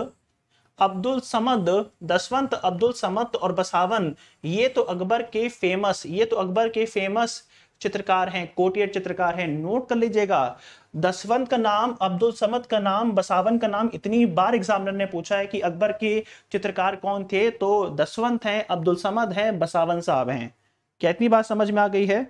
Speaker 1: अब्दुल समद दसवंत अब्दुल समद और बसावन ये तो अकबर के फेमस ये तो अकबर के फेमस चित्रकार हैं कोटियर चित्रकार हैं नोट कर लीजिएगा दसवंत का नाम अब्दुल समद का नाम बसावन का नाम इतनी बार एग्जामिनर ने पूछा है कि अकबर के चित्रकार कौन थे तो दसवंत हैं अब्दुल समद हैं बसावन साहब हैं क्या इतनी बात समझ में आ गई है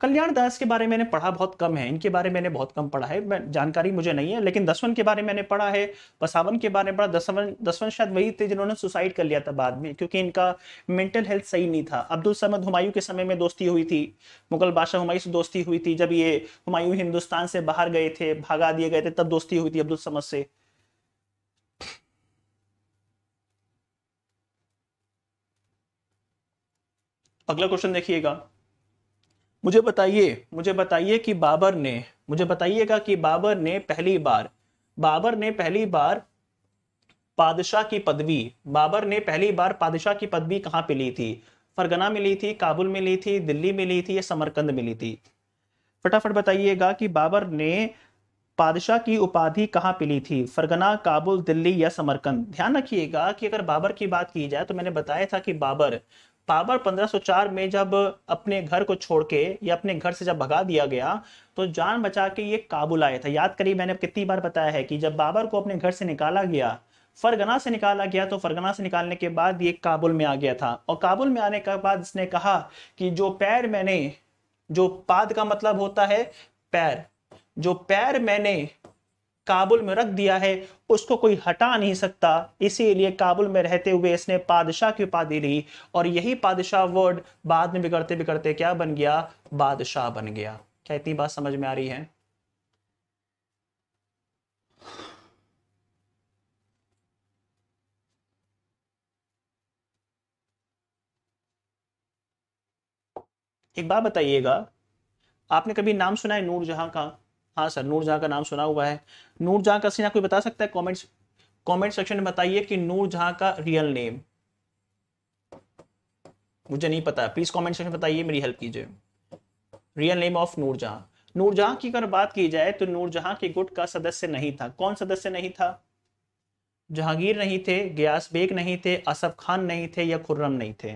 Speaker 1: कल्याण दास के बारे में मैंने पढ़ा बहुत कम है इनके बारे में मैंने बहुत कम पढ़ा है जानकारी मुझे नहीं है लेकिन दसवन के बारे में मैंने पढ़ा है बसावन के बारे में पढ़ा दसवन दसवन शायद वही थे जिन्होंने सुसाइड कर लिया था बाद में क्योंकि इनका मेंटल हेल्थ सही नहीं था अब्दुल समद हुमायूं के समय में दोस्ती हुई थी मुगल बादशाह हुमायूं से दोस्ती हुई थी जब ये हुमायूं हिंदुस्तान से बाहर गए थे भागा दिए गए थे तब दोस्ती हुई थी अब्दुल समद से अगला क्वेश्चन देखिएगा मुझे बताइए मुझे बताइए कि बाबर ने मुझे बताइएगा कि बाबर ने पहली बार बाबर ने पहली बार पादशाह की पदवी बाबर ने पहली बार पादशाह की पदवी कहाँ पे ली थी फरगना में ली थी काबुल में ली थी दिल्ली में ली थी या समरकंद में ली थी फटाफट बताइएगा कि बाबर ने पादशाह की उपाधि कहाँ पे ली थी फरगना काबुल दिल्ली या समरकंद ध्यान रखिएगा कि अगर बाबर की बात की जाए तो मैंने बताया था कि बाबर बाबर 1504 में जब अपने घर को छोड़ के या अपने घर से जब भगा दिया गया तो जान बचा के ये काबुल आया था याद करिए मैंने कितनी बार बताया है कि जब बाबर को अपने घर से निकाला गया फरगना से निकाला गया तो फरगना से निकालने के बाद ये काबुल में आ गया था और काबुल में आने के बाद इसने कहा कि जो पैर मैंने जो पाद का मतलब होता है पैर जो पैर मैंने काबुल में रख दिया है उसको कोई हटा नहीं सकता इसीलिए काबुल में रहते हुए इसने पादशाह की उपाधि ली और यही पादशाह वर्ड बाद में बिगड़ते बिगड़ते क्या बन गया बादशाह बन गया क्या इतनी बात समझ में आ रही है एक बात बताइएगा आपने कभी नाम सुना है नूरजहां का हाँ सर नूरजहाँ का नाम सुना हुआ है नूरजहाँ का सीना कोई बता सकता है कॉमेंट्स कॉमेंट सेक्शन में बताइए कि नूरजहाँ का रियल नेम मुझे नहीं पता प्लीज कॉमेंट सेक्शन में बताइए मेरी हेल्प कीजिए real name of Noorjahan Noorjahan की अगर बात की जाए तो नूरजहां के गुट का सदस्य नहीं था कौन सदस्य नहीं था जहांगीर नहीं थे गयास बेग नहीं थे असफ खान नहीं थे या खुर्रम नहीं थे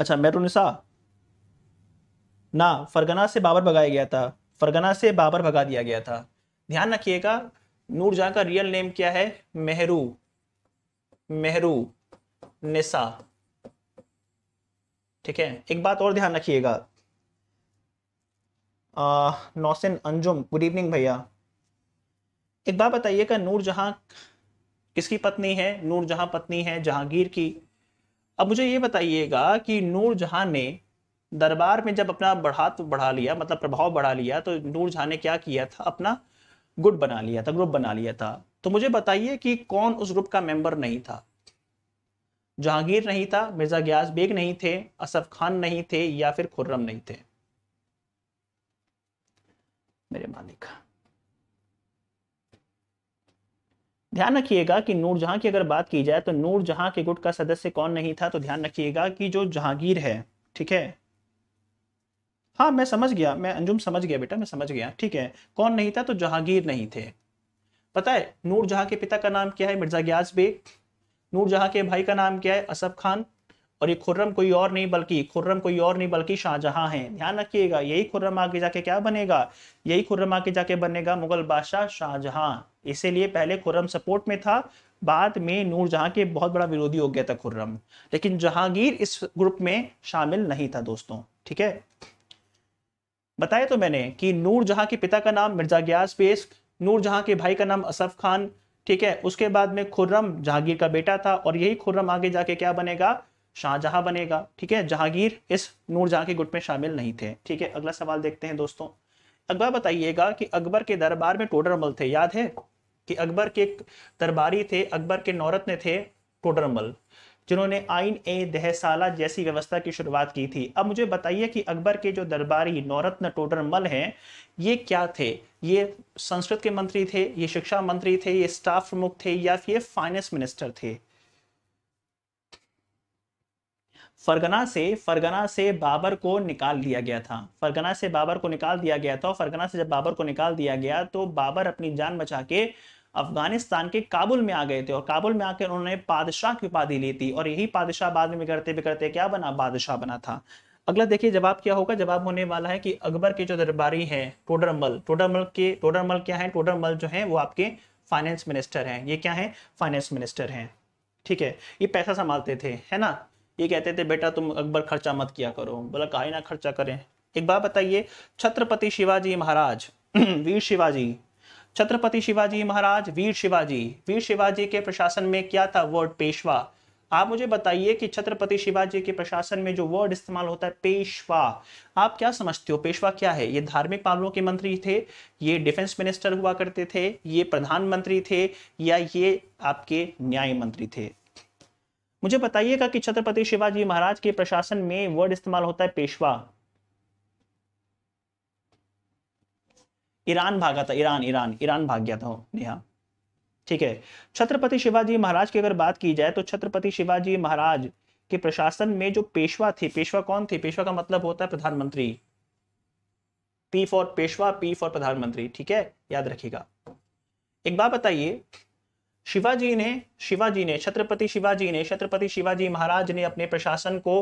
Speaker 1: अच्छा मेरुनिसा ना फरगना से बाबर भगाया गया था फरगना से बाबर भगा दिया गया था ध्यान रखिएगा नूरजहां का रियल नेम क्या है मेहरू मेहरू निसा ठीक है एक बात और ध्यान रखिएगा नौसिन अंजुम गुड इवनिंग भैया एक बात बताइएगा नूरजहां किसकी पत्नी है नूरजहां पत्नी है जहांगीर की अब मुझे ये बताइएगा कि नूरजहां ने दरबार में जब अपना बढ़ा तो बढ़ा लिया मतलब प्रभाव बढ़ा लिया तो नूर झा ने क्या किया था अपना गुट बना लिया था ग्रुप बना लिया था तो मुझे बताइए कि कौन उस ग्रुप का मेंबर नहीं था जहांगीर नहीं था मिर्जा ग्यास बेग नहीं थे असफ खान नहीं थे या फिर खुर्रम नहीं थे मेरे मालिक ध्यान रखिएगा कि नूरजहां की अगर बात की जाए तो नूरजहां के गुट का सदस्य कौन नहीं था तो ध्यान रखिएगा कि जो जहांगीर है ठीक है हाँ मैं समझ गया मैं अंजुम समझ गया बेटा मैं समझ गया ठीक है कौन नहीं था तो जहांगीर नहीं थे पता है जहां के पिता का नाम क्या है मिर्जा ग्यास बेग नूरजहां के भाई का नाम क्या है असफ खान और ये खुर्रम कोई और नहीं बल्कि खुर्रम कोई और नहीं बल्कि शाहजहां है ध्यान रखिएगा यही खुर्रम आगे जाके क्या बनेगा यही खुर्रम आगे जाके बनेगा मुगल बादशाह शाहजहां इसीलिए पहले खुर्रम सपोर्ट में था बाद में जहां के बहुत बड़ा विरोधी हो गया था खुर्रम लेकिन जहांगीर इस ग्रुप में शामिल नहीं था दोस्तों ठीक है बताया तो मैंने कि नूर जहां के पिता का नाम मिर्जा ग्यास पेश नूर जहां के भाई का नाम असफ खान ठीक है उसके बाद में खुर्रम जहांगीर का बेटा था और यही खुर्रम आगे जाके क्या बनेगा शाहजहां बनेगा ठीक है जहांगीर इस नूर जहां के गुट में शामिल नहीं थे ठीक है अगला सवाल देखते हैं दोस्तों अकबर बताइएगा कि अकबर के दरबार में टोडरमल थे याद है कि अकबर के दरबारी थे अकबर के नौरत्न थे टोडरमल जिन्होंने आइन ए दहसाला जैसी व्यवस्था की शुरुआत की थी अब मुझे बताइए कि अकबर के जो दरबारी नौरत्न टोडरमल हैं ये क्या थे ये संस्कृत के मंत्री थे ये शिक्षा मंत्री थे ये स्टाफ प्रमुख थे या ये फाइनेंस मिनिस्टर थे फरगना से फरगना से बाबर को निकाल दिया गया था फरगना से बाबर को निकाल दिया गया था और फरगना से जब बाबर को निकाल दिया गया तो बाबर अपनी जान बचा के अफगानिस्तान के काबुल में आ गए थे और काबुल में आकर उन्होंने पादशाह की उपाधि ली थी और यही पादशाह बाद में बिगड़ते बिगड़ते क्या बना बादशाह बना था अगला देखिए जवाब क्या होगा जवाब होने वाला है कि अकबर के जो दरबारी हैं टोडरमल टोडरमल के टोडरमल क्या है टोडरमल जो है वो आपके फाइनेंस मिनिस्टर हैं ये क्या है फाइनेंस मिनिस्टर हैं ठीक है ये पैसा संभालते थे है ना ये कहते थे बेटा तुम अकबर खर्चा मत किया करो बोला कहा ना खर्चा करें एक बात बताइए छत्रपति शिवाजी महाराज वीर शिवाजी छत्रपति शिवाजी महाराज वीर शिवाजी वीर शिवाजी के प्रशासन में क्या था वर्ड पेशवा आप मुझे बताइए कि छत्रपति शिवाजी के प्रशासन में जो वर्ड इस्तेमाल होता है पेशवा आप क्या समझते हो पेशवा क्या है ये धार्मिक मामलों के मंत्री थे ये डिफेंस मिनिस्टर हुआ करते थे ये प्रधानमंत्री थे या ये आपके न्याय मंत्री थे मुझे बताइएगा कि छत्रपति शिवाजी महाराज के प्रशासन में वर्ड इस्तेमाल होता है पेशवा ईरान भागा था ईरान ईरान ईरान भाग गया था नेहा ठीक है छत्रपति शिवाजी महाराज की अगर बात की जाए तो छत्रपति शिवाजी महाराज के प्रशासन में जो पेशवा थे पेशवा कौन थे पेशवा का मतलब होता है प्रधानमंत्री P for Peshwa P for प्रधानमंत्री ठीक है याद रखिएगा एक बात बताइए शिवाजी ने शिवाजी ने छत्रपति शिवाजी ने छत्रपति शिवाजी महाराज ने अपने प्रशासन को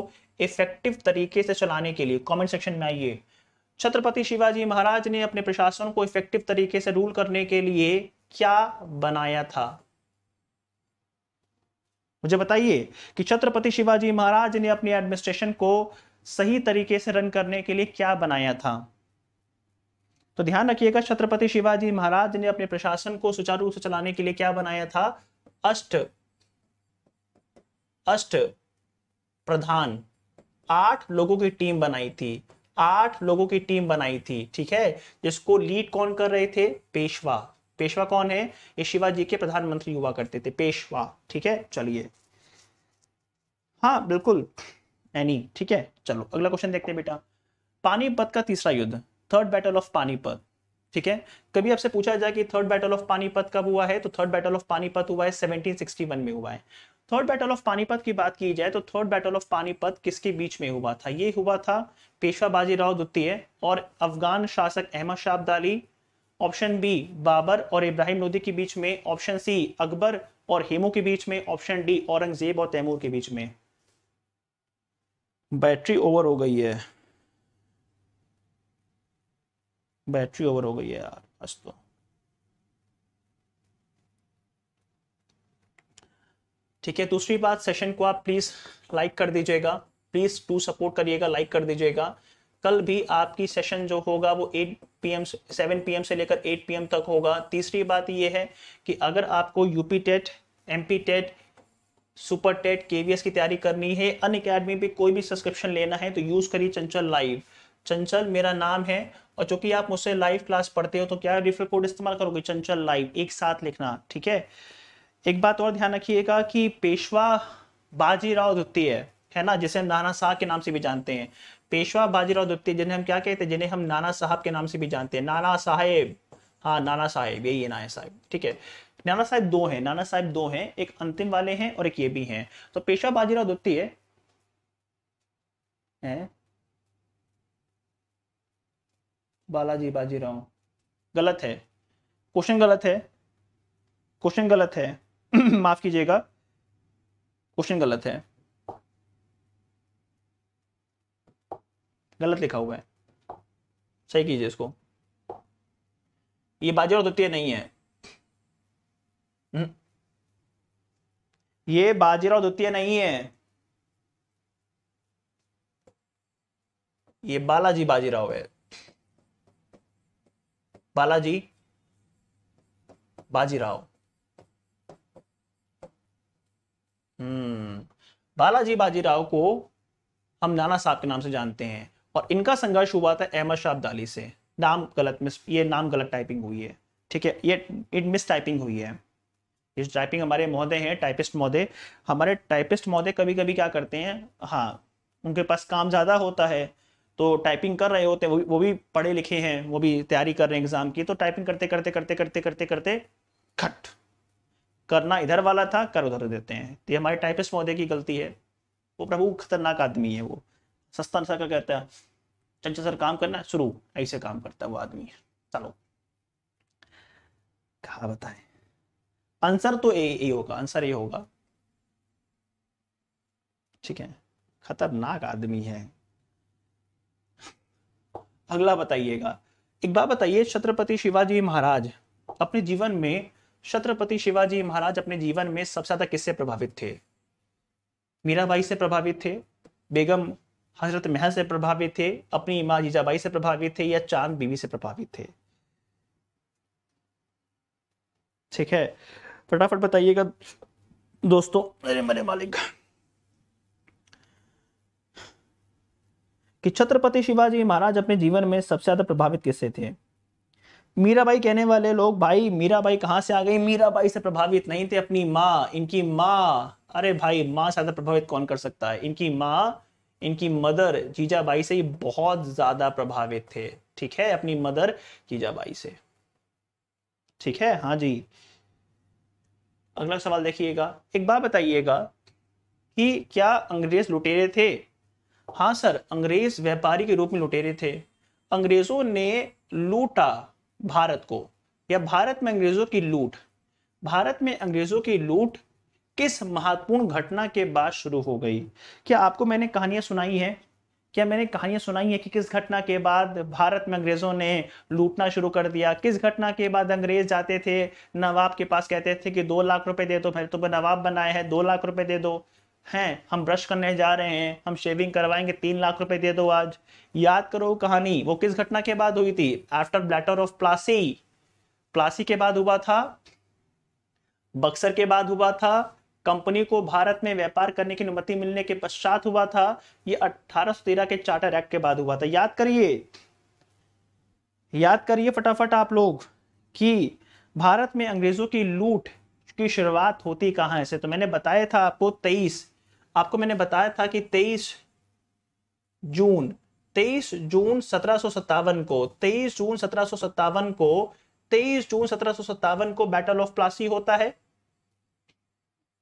Speaker 1: इफेक्टिव तरीके से चलाने के लिए कमेंट सेक्शन में आइए छत्रपति शिवाजी महाराज ने अपने प्रशासन को इफेक्टिव तरीके से रूल करने के लिए क्या बनाया था मुझे बताइए कि छत्रपति शिवाजी महाराज ने अपने एडमिनिस्ट्रेशन को सही तरीके से रन करने के लिए क्या बनाया था तो ध्यान रखिएगा छत्रपति शिवाजी महाराज ने अपने प्रशासन को सुचारू रूप से चलाने के लिए क्या बनाया था अष्ट अष्ट प्रधान आठ लोगों की टीम बनाई थी आठ लोगों की टीम बनाई थी ठीक है जिसको लीड कौन कर रहे थे पेशवा पेशवा कौन है ये शिवाजी के प्रधानमंत्री हुआ करते थे पेशवा ठीक है चलिए हाँ बिल्कुल एनी ठीक है चलो अगला क्वेश्चन देखते हैं बेटा पानीपत का तीसरा युद्ध थर्ड बैटल ऑफ पानीपत ठीक है कभी आपसे पूछा जाए कि थर्ड बैटल ऑफ पानीपत कब हुआ है तो थर्ड बैटल ऑफ पानीपत हुआ है 1761 में हुआ है थर्ड बैटल ऑफ पानीपत की बात की जाए तो थर्ड बैटल ऑफ पानीपत किसके बीच में हुआ था ये हुआ था पेशवा बाजीराव द्वितीय और अफगान शासक अहमद शाह अब्दाली ऑप्शन बी बाबर और इब्राहिम लोदी के बीच में ऑप्शन सी अकबर और हेमू के बीच में ऑप्शन डी औरंगजेब और तैमूर के बीच में बैटरी ओवर हो गई है बैटरी ओवर हो गई है यार आज तो ठीक है दूसरी बात सेशन को आप प्लीज लाइक कर दीजिएगा प्लीज टू सपोर्ट करिएगा लाइक कर दीजिएगा कल भी आपकी सेशन जो होगा वो 8 पीएम 7 पीएम से लेकर 8 पीएम तक होगा तीसरी बात ये है कि अगर आपको UP TET M TET super TET के की तैयारी करनी है अन अकेडमी पे कोई भी सब्सक्रिप्शन लेना है तो यूज करिए चंचल लाइव चंचल मेरा नाम है और जो कि आप मुझसे लाइव क्लास पढ़ते हो तो क्या रिफर कोड इस्तेमाल करोगे चंचल लाइव एक साथ लिखना ठीक है एक बात और ध्यान रखिएगा कि पेशवा बाजीराव द्वितीय है, ना जिसे हम नाना साहब के नाम से भी जानते हैं पेशवा बाजीराव द्वितीय जिन्हें हम क्या कहते हैं जिन्हें हम नाना साहब के नाम से भी जानते हैं नाना साहेब हाँ नाना साहेब यही है नाना साहेब ठीक है नाना साहेब दो हैं नाना साहेब दो हैं एक अंतिम वाले हैं और एक ये भी हैं तो पेशवा बाजीराव द्वितीय है? बालाजी बाजीराव गलत है क्वेश्चन गलत है क्वेश्चन गलत है माफ कीजिएगा क्वेश्चन गलत है गलत लिखा हुआ है सही कीजिए इसको ये बाजर और द्वितीय नहीं है हम्म। ये बाजीराव और द्वितीय नहीं है ये बालाजी बाजीराव है बालाजी बाजीराव हम्म। बालाजी बाजीराव को हम नाना साहब के नाम से जानते हैं और इनका संघर्ष हुआ था अहमद शाह अब्दाली से नाम गलत मिस ये नाम गलत टाइपिंग हुई है ठीक है ये इट मिस टाइपिंग हुई है इस टाइपिंग हमारे महोदय हैं टाइपिस्ट महोदय हमारे टाइपिस्ट महोदय कभी कभी क्या करते हैं हाँ उनके पास काम ज़्यादा होता है तो टाइपिंग कर रहे होते हैं वो, वो भी पढ़े लिखे हैं वो भी तैयारी कर रहे हैं एग्ज़ाम की तो टाइपिंग करते करते करते करते करते करते खट करना इधर वाला था कर उधर देते हैं तो हमारे टाइपिस्ट महोदय की गलती है वो प्रभु खतरनाक आदमी है वो सस्ता सर का कहता है चंचल सर काम करना शुरू ऐसे काम करता है वो आदमी चलो कहा बताए आंसर तो ए ए होगा आंसर ये होगा ठीक है खतरनाक आदमी है अगला बताइएगा एक बात बताइए छत्रपति शिवाजी महाराज अपने जीवन में छत्रपति शिवाजी महाराज अपने जीवन में सबसे ज्यादा किससे प्रभावित थे मीराबाई से प्रभावित थे बेगम हजरत महल से प्रभावित थे अपनी माँ जीजाबाई से प्रभावित थे या चांद बीवी से प्रभावित थे ठीक है फटाफट बताइएगा दोस्तों मेरे मेरे मालिक कि छत्रपति शिवाजी महाराज अपने जीवन में सबसे ज्यादा प्रभावित किससे थे मीराबाई कहने वाले लोग भाई मीराबाई कहाँ से आ गई मीराबाई से प्रभावित नहीं थे अपनी माँ इनकी माँ अरे भाई माँ से ज़्यादा प्रभावित कौन कर सकता है इनकी माँ इनकी मदर जीजाबाई से ही बहुत ज़्यादा प्रभावित थे ठीक है अपनी मदर जीजाबाई से ठीक है हाँ जी अगला सवाल देखिएगा एक बार बताइएगा कि क्या अंग्रेज लुटेरे थे हाँ सर अंग्रेज व्यापारी के रूप में लुटेरे थे अंग्रेजों ने लूटा भारत को या भारत में अंग्रेजों की लूट भारत में अंग्रेजों की लूट किस महत्वपूर्ण घटना के बाद शुरू हो गई क्या आपको मैंने कहानियां सुनाई है क्या मैंने कहानियां सुनाई है कि किस घटना के बाद भारत में अंग्रेजों ने लूटना शुरू कर दिया किस घटना के बाद अंग्रेज जाते थे नवाब के पास कहते थे कि दो लाख रुपए दे दो फिर तुम्हें तो नवाब बनाया है दो लाख रुपए दे दो हैं हम ब्रश करने जा रहे हैं हम शेविंग करवाएंगे तीन लाख रुपए दे दो आज याद करो कहानी वो किस घटना के बाद हुई थी after battle of Plassey Plassey के बाद हुआ था बक्सर के बाद हुआ था कंपनी को भारत में व्यापार करने की अनुमति मिलने के पश्चात हुआ था ये 1813 के चार्टर एक्ट के बाद हुआ था याद करिए याद करिए फटाफट आप लोग कि भारत में अंग्रेजों की लूट की शुरुआत होती कहां है से तो मैंने बताया था आपको 23 आपको मैंने बताया था कि 23 जून 23 जून सत्रह को 23 जून सत्रह को 23 जून सत्रह को बैटल ऑफ प्लासी होता है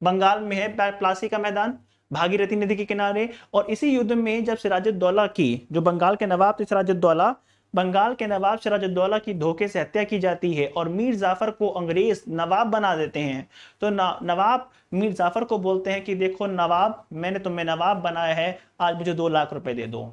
Speaker 1: बंगाल में है प्लासी का मैदान भागीरथी नदी के किनारे और इसी युद्ध में जब सिराजुद्दौला की जो बंगाल के नवाब थे सिराजुद्दौला बंगाल के नवाब सराजुद्दौला की धोखे से हत्या की जाती है और मीर जाफर को अंग्रेज नवाब बना देते हैं तो नवाब मीर जाफर को बोलते हैं कि देखो नवाब मैंने तुम्हें नवाब बनाया है आज मुझे दो लाख रुपए दे दो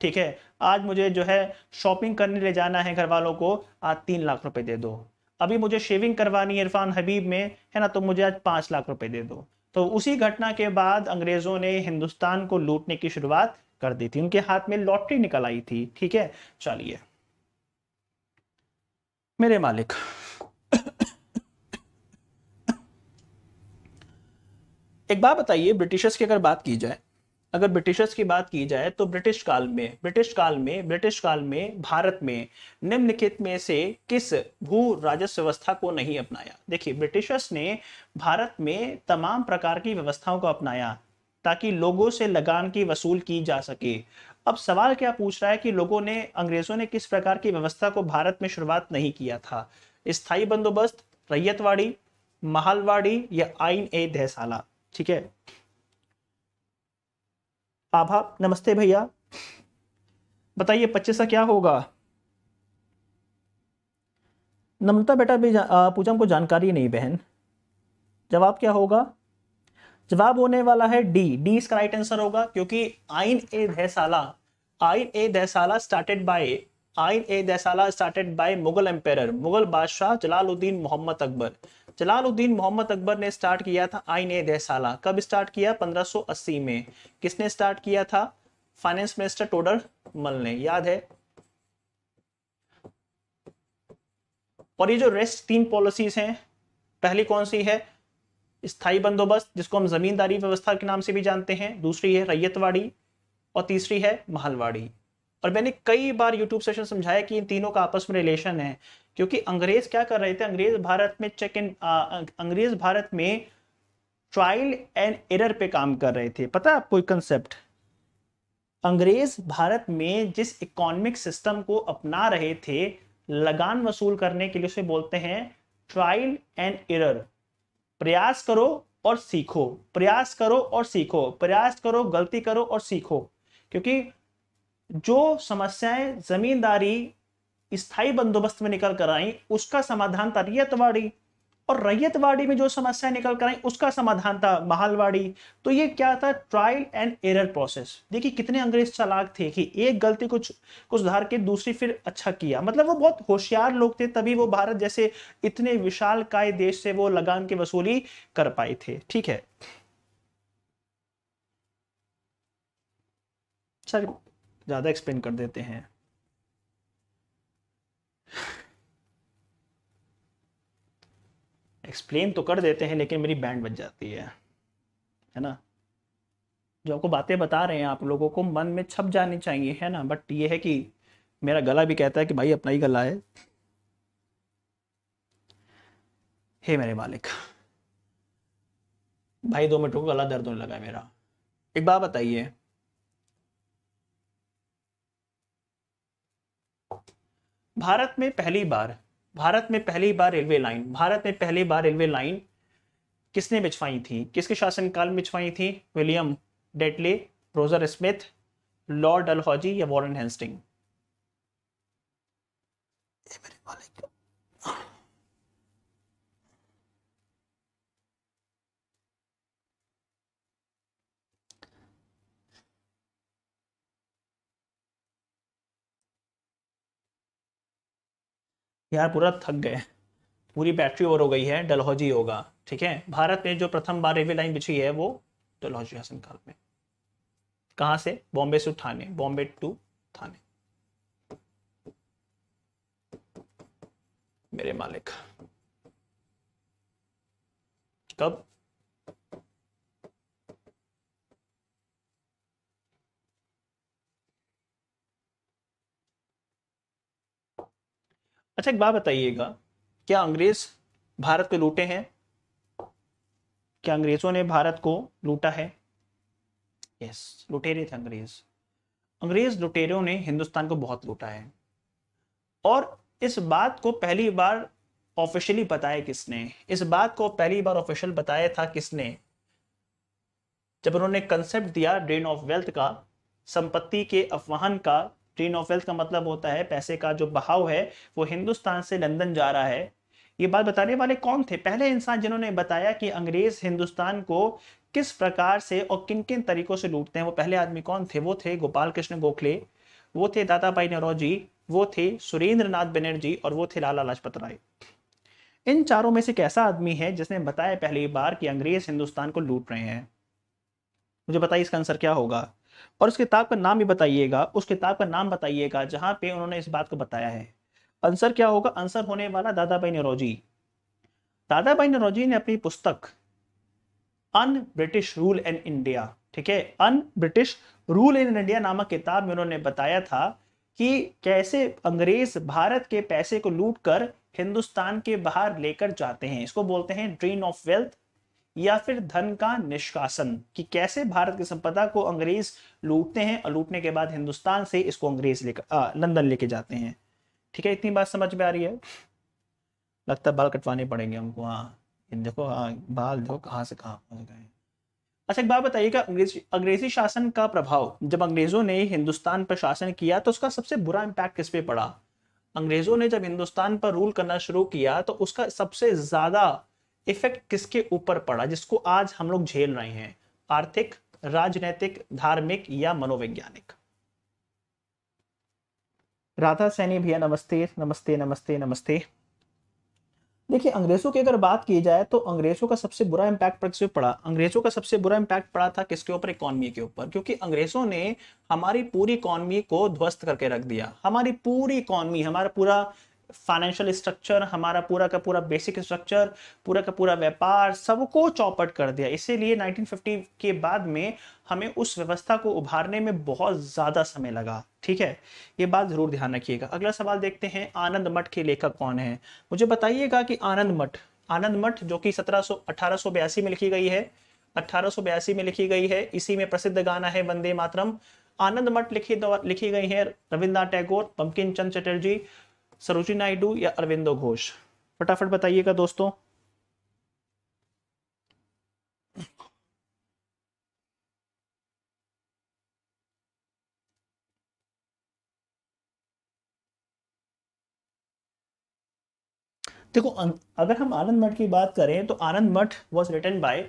Speaker 1: ठीक है आज मुझे जो है शॉपिंग करने ले जाना है घर वालों को आज तीन लाख रुपए दे दो अभी मुझे शेविंग करवानी है इरफान हबीब में है ना तो मुझे आज पांच लाख रुपए दे दो तो उसी घटना के बाद अंग्रेज़ों ने हिंदुस्तान को लूटने की शुरुआत कर दी थी उनके हाथ में लॉटरी निकल आई थी ठीक है चलिए मेरे मालिक एक बात बताइए ब्रिटिशर्स की अगर बात की जाए अगर ब्रिटिशर्स की बात की जाए तो ब्रिटिश काल में ब्रिटिश काल में ब्रिटिश काल में भारत में निम्नलिखित में से किस भू राजस्व व्यवस्था को नहीं अपनाया देखिए ब्रिटिशर्स ने भारत में तमाम प्रकार की व्यवस्थाओं को अपनाया ताकि लोगों से लगान की वसूल की जा सके अब सवाल क्या पूछ रहा है कि लोगों ने अंग्रेजों ने किस प्रकार की व्यवस्था को भारत में शुरुआत नहीं किया था स्थायी बंदोबस्त रैयतवाड़ी महलवाड़ी या आइन ए दहसाला ठीक है आभा नमस्ते भैया बताइए पच्चीस का क्या होगा नम्रता बेटा भी पूजा को जानकारी नहीं बहन जवाब क्या होगा जवाब होने वाला है डी डी इसका राइट आंसर होगा क्योंकि आइन ए दहसाला आइन e Dahsala started by Ain e Dahsala started by Mughal empire Mughal बादशाह जलालुद्दीन मोहम्मद अकबर जलालुद्दीन मोहम्मद अकबर ने स्टार्ट किया था आइन ए दहसाला कब स्टार्ट किया 1580 में किसने स्टार्ट किया था फाइनेंस मिनिस्टर टोडर मल ने याद है और ये जो रेस्ट तीन पॉलिसीज हैं पहली कौन सी है स्थाई बंदोबस्त जिसको हम जमींदारी व्यवस्था के नाम से भी जानते हैं दूसरी है रैयतवाड़ी और तीसरी है महलवाड़ी और मैंने कई बार यूट्यूब सेशन समझाया कि इन तीनों का आपस में रिलेशन है क्योंकि अंग्रेज क्या कर रहे थे अंग्रेज भारत में चेक इन अंग्रेज भारत में ट्रायल एंड एरर पे काम कर रहे थे पता आपको एक कंसेप्ट अंग्रेज भारत में जिस इकोनॉमिक सिस्टम को अपना रहे थे लगान वसूल करने के लिए उसे बोलते हैं ट्रायल एंड एरर प्रयास करो और सीखो प्रयास करो और सीखो प्रयास करो गलती करो और सीखो क्योंकि जो समस्याएं जमींदारी स्थायी बंदोबस्त में निकल कर आई उसका समाधान तरीयतवाड़ी और रैयतवाड़ी में जो समस्या निकल कर आई उसका समाधान था महालवाड़ी तो ये क्या था ट्रायल एंड एरर प्रोसेस देखिए कितने अंग्रेज चालाक थे कि एक गलती कुछ को सुधार के दूसरी फिर अच्छा किया मतलब वो बहुत होशियार लोग थे तभी वो भारत जैसे इतने विशाल काय देश से वो लगान की वसूली कर पाए थे ठीक है सर ज्यादा एक्सप्लेन कर देते हैं एक्सप्लेन तो कर देते हैं लेकिन मेरी बैंड बच जाती है है ना जो आपको बातें बता रहे हैं आप लोगों को मन में छप जानी चाहिए है ना बट ये है कि मेरा गला भी कहता है कि भाई अपना ही गला है हे मेरे मालिक भाई दो मिनटों को गला दर्द होने लगा मेरा एक बात बताइए भारत में पहली बार भारत में पहली बार रेलवे लाइन भारत में पहली बार रेलवे लाइन किसने बिछवाई थी किसके शासनकाल में बिछवाई थी विलियम डेटले रोजर स्मिथ लॉर्ड डलहौजी या वॉरन हेस्टिंग यार पूरा थक गए पूरी बैटरी और हो गई है डलहौजी होगा ठीक है भारत में जो प्रथम बार रेलवे लाइन बिछी है वो डलहौजी हसन काल में कहाँ से बॉम्बे से थाने बॉम्बे टू थाने मेरे मालिक कब अच्छा एक बात बताइएगा क्या अंग्रेज भारत पे लूटे हैं क्या अंग्रेजों ने भारत को लूटा है यस लुटेरे थे अंग्रेज अंग्रेज लुटेरों ने हिंदुस्तान को बहुत लूटा है और इस बात को पहली बार ऑफिशियली बताया किसने इस बात को पहली बार ऑफिशियल बताया था किसने जब उन्होंने कंसेप्ट दिया ड्रेन ऑफ वेल्थ का संपत्ति के अफवाहन का स्ट्रीम ऑफ वेल्थ का मतलब होता है पैसे का जो बहाव है वो हिंदुस्तान से लंदन जा रहा है ये बात बताने वाले कौन थे पहले इंसान जिन्होंने बताया कि अंग्रेज हिंदुस्तान को किस प्रकार से और किन किन तरीकों से लूटते हैं वो पहले आदमी कौन थे वो थे गोपाल कृष्ण गोखले वो थे दादा भाई नौरोजी वो थे सुरेंद्र नाथ बनर्जी और वो थे लाला लाजपत राय इन चारों में से कैसा आदमी है जिसने बताया पहली बार कि अंग्रेज हिंदुस्तान को लूट रहे हैं मुझे बताइए इसका आंसर क्या होगा और उस किताब का नाम भी बताइएगा उस किताब का नाम बताइएगा जहां पे उन्होंने इस बात को बताया है आंसर क्या होगा आंसर होने वाला दादाभाई नौरोजी दादाभाई नरोजी ने अपनी पुस्तक un British rule in India ठीक है un British rule in India नामक किताब में उन्होंने बताया था कि कैसे अंग्रेज भारत के पैसे को लूट कर हिंदुस्तान के बाहर लेकर जाते हैं इसको बोलते हैं ड्रीन ऑफ वेल्थ या फिर धन का निष्कासन कि कैसे भारत की संपदा को अंग्रेज लूटते हैं और लूटने के बाद हिंदुस्तान से इसको अंग्रेज लेकर लंदन लेके जाते हैं ठीक है इतनी बात समझ में आ रही है लगता है बाल कटवाने पड़ेंगे हमको हाँ देखो हाँ बाल देखो कहाँ से कहाँ पहुंच गए अच्छा एक बात बताइएगा अंग्रेजी अंग्रेजी शासन का प्रभाव जब अंग्रेजों ने हिंदुस्तान पर शासन किया तो उसका सबसे बुरा इम्पैक्ट किस पे पड़ा अंग्रेजों ने जब हिंदुस्तान पर रूल करना शुरू किया तो उसका सबसे ज्यादा इफेक्ट किसके ऊपर पड़ा जिसको आज हम लोग झेल रहे हैं आर्थिक राजनैतिक धार्मिक या मनोवैज्ञानिक राधा सैनी भैया नमस्ते नमस्ते नमस्ते नमस्ते देखिए अंग्रेजों की अगर बात की जाए तो अंग्रेजों का सबसे बुरा इंपैक्ट पर किसके पड़ा अंग्रेजों का सबसे बुरा इंपैक्ट पड़ा था किसके ऊपर इकोनॉमी के ऊपर क्योंकि अंग्रेजों ने हमारी पूरी इकोनॉमी को ध्वस्त करके रख दिया हमारी पूरी इकोनॉमी हमारा पूरा फाइनेंशियल स्ट्रक्चर हमारा पूरा का पूरा बेसिक स्ट्रक्चर पूरा का पूरा व्यापार सबको चौपट कर दिया इसीलिए 1950 के बाद में हमें उस व्यवस्था को उभारने में बहुत ज़्यादा समय लगा ठीक है ये बात ज़रूर ध्यान रखिएगा अगला सवाल देखते हैं आनंद मठ के लेखक कौन है मुझे बताइएगा कि आनंद मठ आनंद मठ जो कि सत्रह सौ में लिखी गई है अठारह में लिखी गई है इसी में प्रसिद्ध गाना है वंदे मातरम आनंद मठ लिखी लिखी गई है रविन्द्रनाथ टैगोर पंकिन चंद चटर्जी सरोजी नायडू या अरविंदो घोष फटाफट बताइएगा दोस्तों देखो अगर हम आनंद मठ की बात करें तो आनंद Math was written by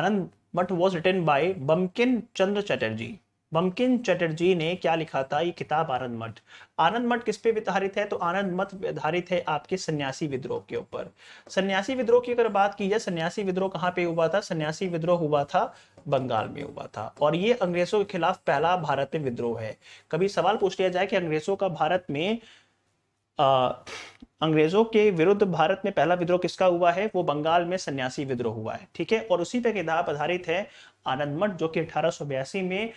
Speaker 1: Anand Math was written by Bankim Chandra Chatterjee Bankim Chatterjee ने क्या लिखा था ये किताब आनंद मठ आनंद मठ किस पे आधारित है तो आनंद मठ आधारित है आपके सन्यासी विद्रोह के ऊपर सन्यासी विद्रोह की अगर बात की जाए सन्यासी विद्रोह कहाँ पे हुआ था सन्यासी विद्रोह हुआ था बंगाल में हुआ था और ये अंग्रेजों के खिलाफ पहला भारत में विद्रोह है कभी सवाल पूछ लिया जाए कि अंग्रेजों का भारत में आ, अंग्रेजों के विरुद्ध भारत में पहला विद्रोह किसका हुआ है वो बंगाल में सन्यासी विद्रोह हुआ है ठीक है और उसी पे किताब आधारित है आनंद मठ जो कि अठारह में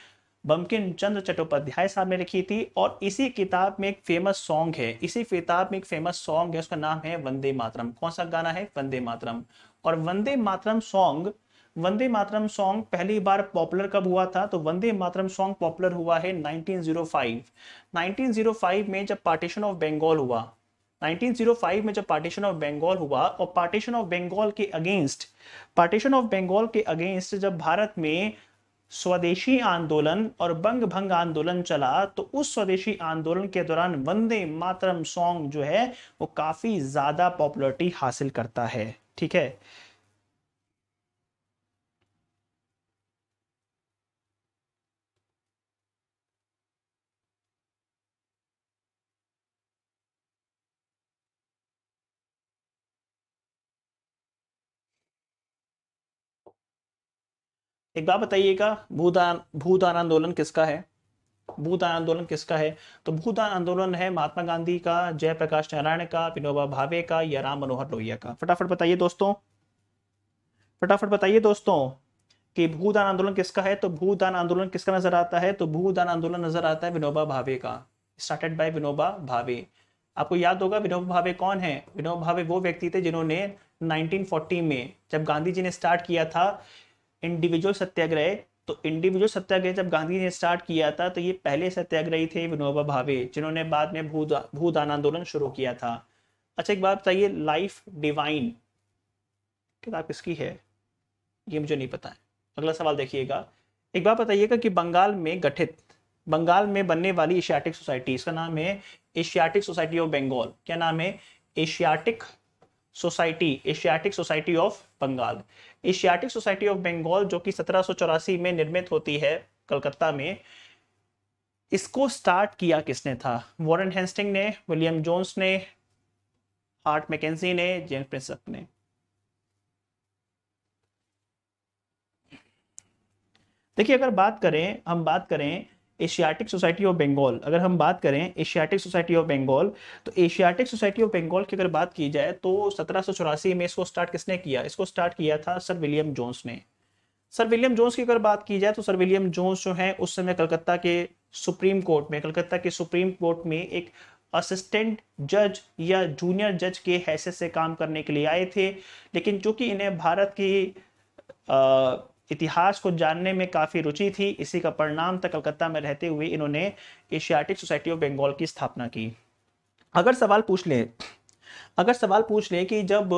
Speaker 1: बमकिन चंद्र चट्टोपाध्याय साहब ने लिखी थी और इसी किताब में एक फेमस सॉन्ग है इसी किताब में एक फेमस सॉन्ग है उसका नाम है वंदे मातरम कौन सा गाना है वंदे मातरम और वंदे मातरम सॉन्ग वंदे मातरम सॉन्ग पहली बार पॉपुलर कब हुआ था तो वंदे मातरम सॉन्ग पॉपुलर हुआ है 1905 1905 में जब पार्टीशन ऑफ बंगाल हुआ 1905 में जब पार्टीशन ऑफ बंगाल हुआ और पार्टीशन ऑफ बंगाल के अगेंस्ट पार्टीशन ऑफ बंगाल के अगेंस्ट जब भारत में स्वदेशी आंदोलन और बंग भंग आंदोलन चला तो उस स्वदेशी आंदोलन के दौरान वंदे मातरम सॉन्ग जो है वो काफ़ी ज़्यादा पॉपुलरिटी हासिल करता है ठीक है एक बात बताइएगा भूदान भूदान आंदोलन किसका है भूदान आंदोलन किसका है तो भूदान आंदोलन है महात्मा गांधी का जयप्रकाश नारायण का विनोबा भावे का या राम मनोहर लोहिया का फटाफट बताइए दोस्तों फटाफट बताइए दोस्तों कि भूदान आंदोलन किसका है तो भूदान आंदोलन किसका नजर आता है तो भूदान आंदोलन नजर आता है विनोबा भावे का स्टार्टेड बाय विनोबा भावे आपको याद होगा विनोबा भावे कौन है विनोबा भावे वो व्यक्ति थे जिन्होंने 1940 में जब गांधी जी ने स्टार्ट किया था इंडिविजुअल सत्याग्रह तो इंडिविजुअल सत्याग्रह जब गांधी ने स्टार्ट किया था तो ये पहले सत्याग्रही थे विनोबा भावे जिन्होंने बाद में भूदा भूदान आंदोलन शुरू किया था अच्छा एक बात बताइए लाइफ डिवाइन किताब किसकी है ये मुझे नहीं पता है अगला सवाल देखिएगा एक बात बताइएगा कि बंगाल में गठित बंगाल में बनने वाली एशियाटिक सोसाइटी इसका नाम है एशियाटिक सोसाइटी ऑफ बंगाल क्या नाम है Asiatic Society Asiatic Society of Bengal Asiatic Society of Bengal जो कि सत्रह में निर्मित होती है कलकत्ता में इसको स्टार्ट किया किसने था वॉरेन हेस्टिंग ने विलियम जोन्स ने हार्ट मैकेजी ने जेम्स प्रिंसक ने देखिए अगर बात करें हम बात करें एशियाटिक सोसाइटी ऑफ बंगाल अगर हम बात करें एशियाटिक सोसाइटी ऑफ बंगाल तो एशियाटिक सोसाइटी ऑफ बंगाल की अगर बात की जाए तो सत्रह में इसको स्टार्ट किसने किया इसको स्टार्ट किया था सर विलियम जोन्स ने सर विलियम जोन्स की अगर बात की जाए तो सर विलियम जोन्स जो है उस समय कलकत्ता के सुप्रीम कोर्ट में कलकत्ता के सुप्रीम कोर्ट में एक असिस्टेंट जज या जूनियर जज के हैसियत से काम करने के लिए आए थे लेकिन चूंकि इन्हें भारत की इतिहास को जानने में काफ़ी रुचि थी इसी का परिणाम था कलकत्ता में रहते हुए इन्होंने एशियाटिक सोसाइटी ऑफ बंगाल की स्थापना की अगर सवाल पूछ लें अगर सवाल पूछ लें कि जब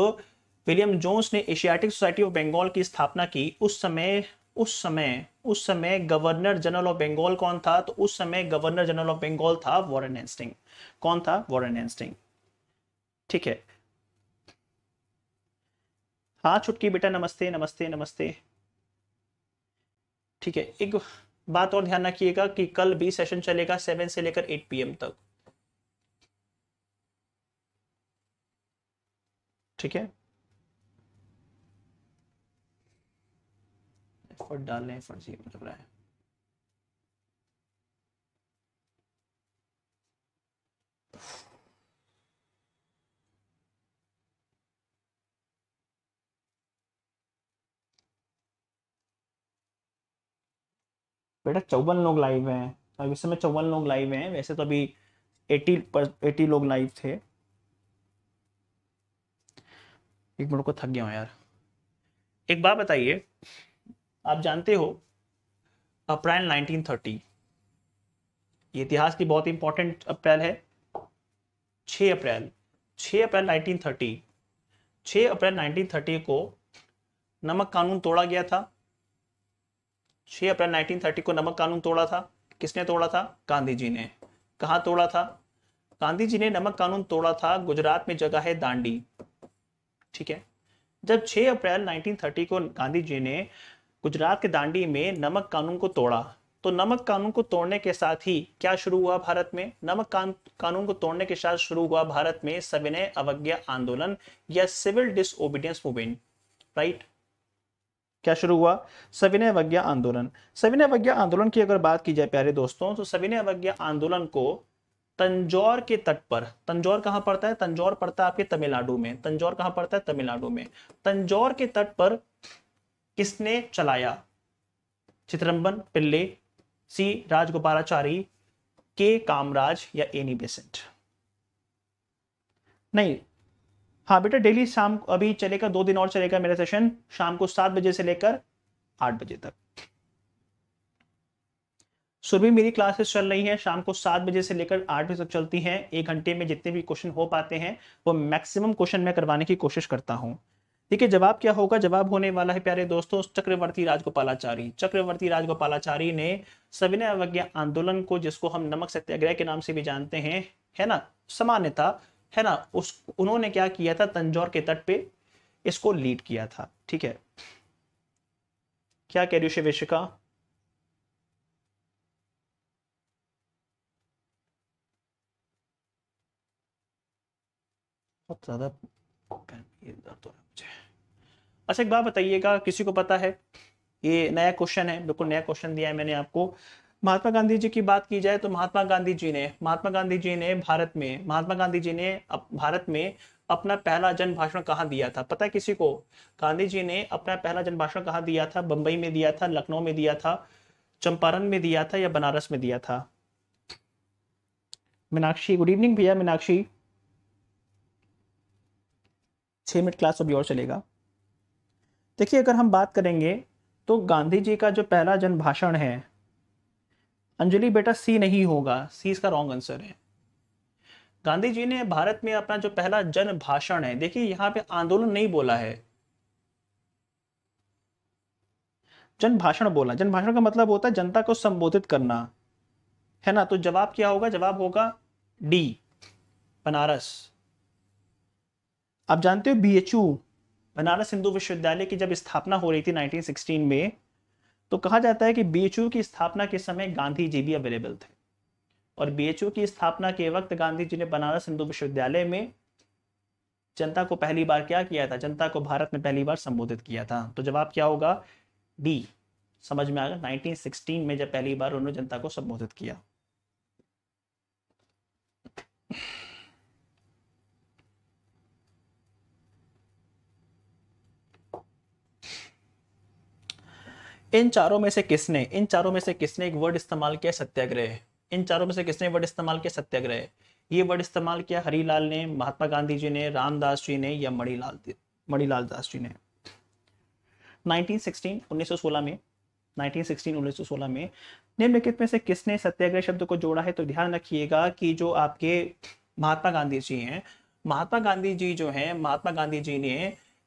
Speaker 1: विलियम जोन्स ने एशियाटिक सोसाइटी ऑफ बंगाल की स्थापना की उस समय उस समय उस समय गवर्नर जनरल ऑफ बंगाल कौन था तो उस समय गवर्नर जनरल ऑफ बंगाल था वॉरन एंस्टिंग कौन था वॉरन एंस्टिंग ठीक है हाँ छुटकी बेटा नमस्ते नमस्ते नमस्ते ठीक है एक बात और ध्यान रखिएगा कि कल भी सेशन चलेगा सेवन से लेकर एट पीएम तक ठीक है एफर्ट डालने एफर्ट मतलब रहा है बेटा चौवन लोग लाइव हैं अब इस समय चौवन लोग लाइव हैं वैसे तो अभी एटी एटी लोग लाइव थे एक मिनट को थक गया हूँ यार एक बात बताइए आप जानते हो अप्रैल 1930 ये इतिहास की बहुत इंपॉर्टेंट अप्रैल है 6 अप्रैल 6 अप्रैल 1930 6 अप्रैल 1930 को नमक कानून तोड़ा गया था 6 अप्रैल 1930 को नमक कानून तोड़ा था किसने तोड़ा था गांधी जी ने कहा तोड़ा था गांधी जी ने नमक कानून तोड़ा था गुजरात में जगह है दांडी ठीक है जब 6 अप्रैल 1930 को गांधी जी ने गुजरात के दांडी में नमक कानून को तोड़ा तो नमक कानून को तोड़ने के साथ ही क्या शुरू हुआ भारत में नमक कानून को तोड़ने के साथ शुरू हुआ भारत में सविनय अवज्ञा आंदोलन या सिविल डिसओबीडियंस मूवमेंट राइट क्या शुरू हुआ सविनय अवज्ञा आंदोलन सविनय अवज्ञा आंदोलन की अगर बात की जाए प्यारे दोस्तों तो सविनय अवज्ञा आंदोलन को तंजौर के तट पर तंजौर कहाँ पड़ता है तंजौर पड़ता है आपके तमिलनाडु में तंजौर कहाँ पड़ता है तमिलनाडु में तंजौर के तट पर किसने चलाया चित्रम्बन पिल्ले सी राजगोपालाचारी के कामराज या एनी बेसेंट e नहीं हाँ बेटा डेली शाम अभी चलेगा दो दिन और चलेगा मेरा सेशन शाम को सात बजे से लेकर आठ बजे तक सुरभि मेरी क्लासेस चल रही हैं शाम को सात बजे से लेकर आठ बजे तक चलती हैं एक घंटे में जितने भी क्वेश्चन हो पाते हैं वो मैक्सिमम क्वेश्चन मैं करवाने की कोशिश करता हूँ ठीक है जवाब क्या होगा जवाब होने वाला है प्यारे दोस्तों चक्रवर्ती राजगोपालाचारी चक्रवर्ती राजगोपालाचारी ने सविनय अवज्ञा आंदोलन को जिसको हम नमक सत्याग्रह के नाम से भी जानते हैं है ना सामान्यता है ना उस उन्होंने क्या किया था तंजौर के तट पे इसको लीड किया था ठीक है क्या कह रही हो शिवेशिका बहुत ज्यादा दर्द हो रहा मुझे अच्छा एक बात बताइएगा किसी को पता है ये नया क्वेश्चन है बिल्कुल नया क्वेश्चन दिया है मैंने आपको महात्मा गांधी जी की बात की जाए तो महात्मा गांधी जी ने महात्मा गांधी जी ने भारत में महात्मा गांधी जी ने भारत में अपना पहला जन भाषण कहाँ दिया था पता है किसी को गांधी जी ने अपना पहला जन भाषण कहाँ दिया था बंबई में दिया था लखनऊ में दिया था चंपारण में दिया था या बनारस में दिया था मीनाक्षी गुड इवनिंग भैया मीनाक्षी छ मिनट क्लास अभी और चलेगा देखिए अगर हम बात करेंगे तो गांधी जी का जो पहला जन भाषण है अंजलि बेटा सी नहीं होगा सी इसका रॉन्ग आंसर है गांधी जी ने भारत में अपना जो पहला जन भाषण है देखिए यहां पे आंदोलन नहीं बोला है जन भाषण बोला जन भाषण का मतलब होता है जनता को संबोधित करना है ना तो जवाब क्या होगा जवाब होगा डी बनारस आप जानते हो बीएचयू बनारस हिंदू विश्वविद्यालय की जब स्थापना हो रही थी 1916 में तो कहा जाता है कि बी की स्थापना के समय गांधी जी भी अवेलेबल थे और बी की स्थापना के वक्त गांधी जी ने बनारस हिंदू विश्वविद्यालय में जनता को पहली बार क्या किया था जनता को भारत में पहली बार संबोधित किया था तो जवाब क्या होगा डी समझ में आ गया 1916 में जब पहली बार उन्होंने जनता को संबोधित किया इन चारों में से किसने इन चारों में से किसने एक वर्ड इस्तेमाल किया सत्याग्रह इन चारों में से किसने वर्ड इस्तेमाल किया सत्याग्रह ये वर्ड इस्तेमाल किया हरीलाल ने महात्मा गांधी जी ने रामदास जी ने या मणिलाल मणिलाल दास जी ने 1916 1916 में 1916 1916 में निम्नलिखित में से किसने सत्याग्रह शब्द को जोड़ा है तो ध्यान रखिएगा कि जो आपके महात्मा गांधी जी हैं महात्मा गांधी जी जो हैं महात्मा गांधी जी ने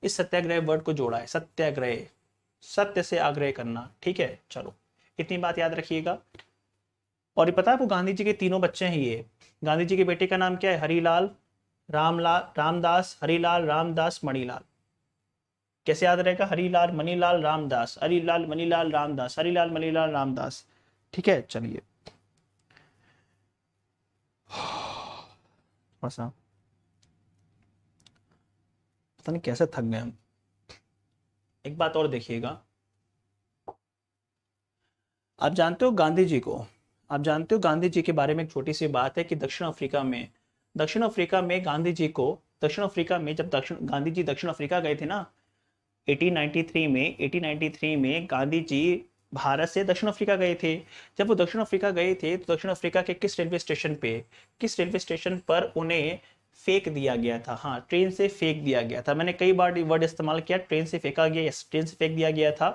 Speaker 1: इस सत्याग्रह वर्ड को जोड़ा है सत्याग्रह सत्य से आग्रह करना ठीक है चलो इतनी बात याद रखिएगा और ये पता है आपको गांधी जी के तीनों बच्चे हैं ये गांधी जी के बेटे का नाम क्या है हरिलाल रामलाल रामदास हरिलाल रामदास मणिलाल कैसे याद रहेगा हरीलाल मणिलाल रामदास हरिलाल मणिलाल रामदास हरिलाल मणिलाल रामदास ठीक है चलिए पता नहीं कैसे थक गए हम एक बात और देखिएगा आप जानते हो गांधी जी को आप जानते हो गांधी जी के बारे में एक छोटी सी बात है कि दक्षिण अफ्रीका में दक्षिण अफ्रीका में गांधी जी को दक्षिण अफ्रीका में जब दक्षिण गांधी जी दक्षिण अफ्रीका गए थे ना 1893 में 1893 में गांधी जी भारत से दक्षिण अफ्रीका गए थे जब वो दक्षिण अफ्रीका गए थे तो दक्षिण अफ्रीका के किस रेलवे स्टेशन पे किस रेलवे स्टेशन पर उन्हें फेंक दिया गया था हाँ ट्रेन से फेंक दिया गया था मैंने कई बार वर्ड इस्तेमाल किया ट्रेन से फेंका गया यस ट्रेन से फेंक दिया गया था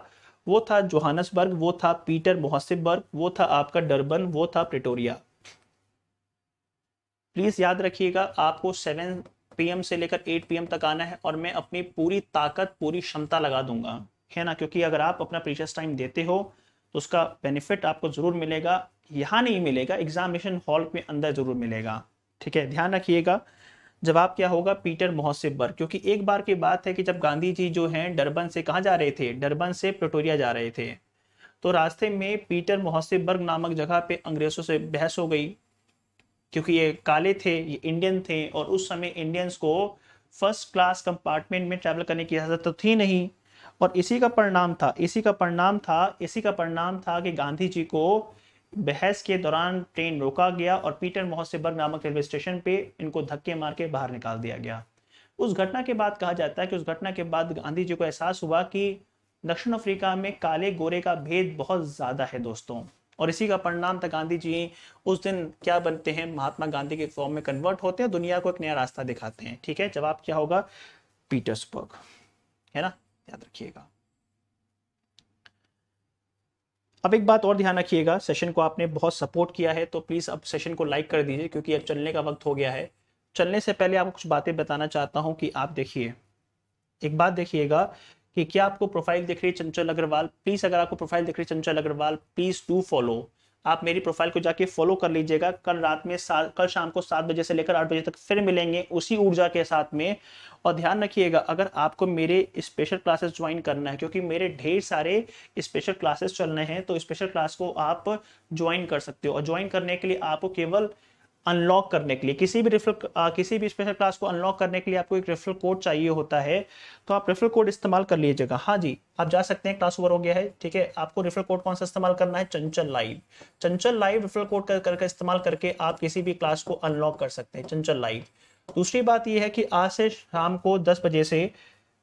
Speaker 1: वो था जोहानसबर्ग वो था पीटर मोहसिबर्ग वो था आपका डरबन वो था प्रिटोरिया प्लीज याद रखिएगा आपको सेवन पीएम से लेकर एट पीएम तक आना है और मैं अपनी पूरी ताकत पूरी क्षमता लगा दूंगा है ना क्योंकि अगर आप अपना प्रीशियस टाइम देते हो तो उसका बेनिफिट आपको ज़रूर मिलेगा यहाँ नहीं मिलेगा एग्जामिनेशन हॉल में अंदर ज़रूर मिलेगा ठीक है ध्यान रखिएगा जवाब क्या होगा पीटर मोहसिबर क्योंकि एक बार की बात है कि जब गांधी जी जो हैं डरबन से कहाँ जा रहे थे डरबन से प्रटोरिया जा रहे थे तो रास्ते में पीटर मोहसिबर्ग नामक जगह पे अंग्रेज़ों से बहस हो गई क्योंकि ये काले थे ये इंडियन थे और उस समय इंडियंस को फर्स्ट क्लास कंपार्टमेंट में ट्रैवल करने की इजाज़त तो थी नहीं और इसी का परिणाम था इसी का परिणाम था इसी का परिणाम था कि गांधी जी को बहस के दौरान ट्रेन रोका गया और पीटर मोहसेबर्ग नामक रेलवे स्टेशन पे इनको धक्के मार के बाहर निकाल दिया गया उस घटना के बाद कहा जाता है कि उस घटना के बाद गांधी जी को एहसास हुआ कि दक्षिण अफ्रीका में काले गोरे का भेद बहुत ज़्यादा है दोस्तों और इसी का परिणाम था गांधी जी उस दिन क्या बनते हैं महात्मा गांधी के फॉर्म में कन्वर्ट होते हैं दुनिया को एक नया रास्ता दिखाते हैं ठीक है जवाब क्या होगा पीटर्सबर्ग है ना याद रखिएगा अब एक बात और ध्यान रखिएगा सेशन को आपने बहुत सपोर्ट किया है तो प्लीज़ अब सेशन को लाइक कर दीजिए क्योंकि अब चलने का वक्त हो गया है चलने से पहले आपको कुछ बातें बताना चाहता हूँ कि आप देखिए एक बात देखिएगा कि क्या आपको प्रोफाइल दिख रही है चंचल अग्रवाल प्लीज़ अगर आपको प्रोफाइल दिख रही है चंचल अग्रवाल प्लीज़ डू फॉलो आप मेरी प्रोफाइल को जाके फॉलो कर लीजिएगा कल रात में कल शाम को सात बजे से लेकर आठ बजे तक फिर मिलेंगे उसी ऊर्जा के साथ में और ध्यान रखिएगा अगर आपको मेरे स्पेशल क्लासेस ज्वाइन करना है क्योंकि मेरे ढेर सारे स्पेशल क्लासेस चल रहे हैं तो स्पेशल क्लास को आप ज्वाइन कर सकते हो और ज्वाइन करने के लिए आपको केवल अनलॉक करने के लिए किसी भी रेफरल किसी भी स्पेशल क्लास को अनलॉक करने के लिए आपको एक रेफरल कोड चाहिए होता है तो आप रेफरल कोड इस्तेमाल कर लीजिएगा हाँ जी आप जा सकते हैं क्लास ओवर हो गया है ठीक है आपको रेफरल कोड कौन सा इस्तेमाल करना है चंचल लाइव चंचल लाइव रेफरल कोड का करके इस्तेमाल करके आप किसी भी क्लास को अनलॉक कर सकते हैं चंचल लाइव दूसरी बात यह है कि आज से शाम को दस बजे से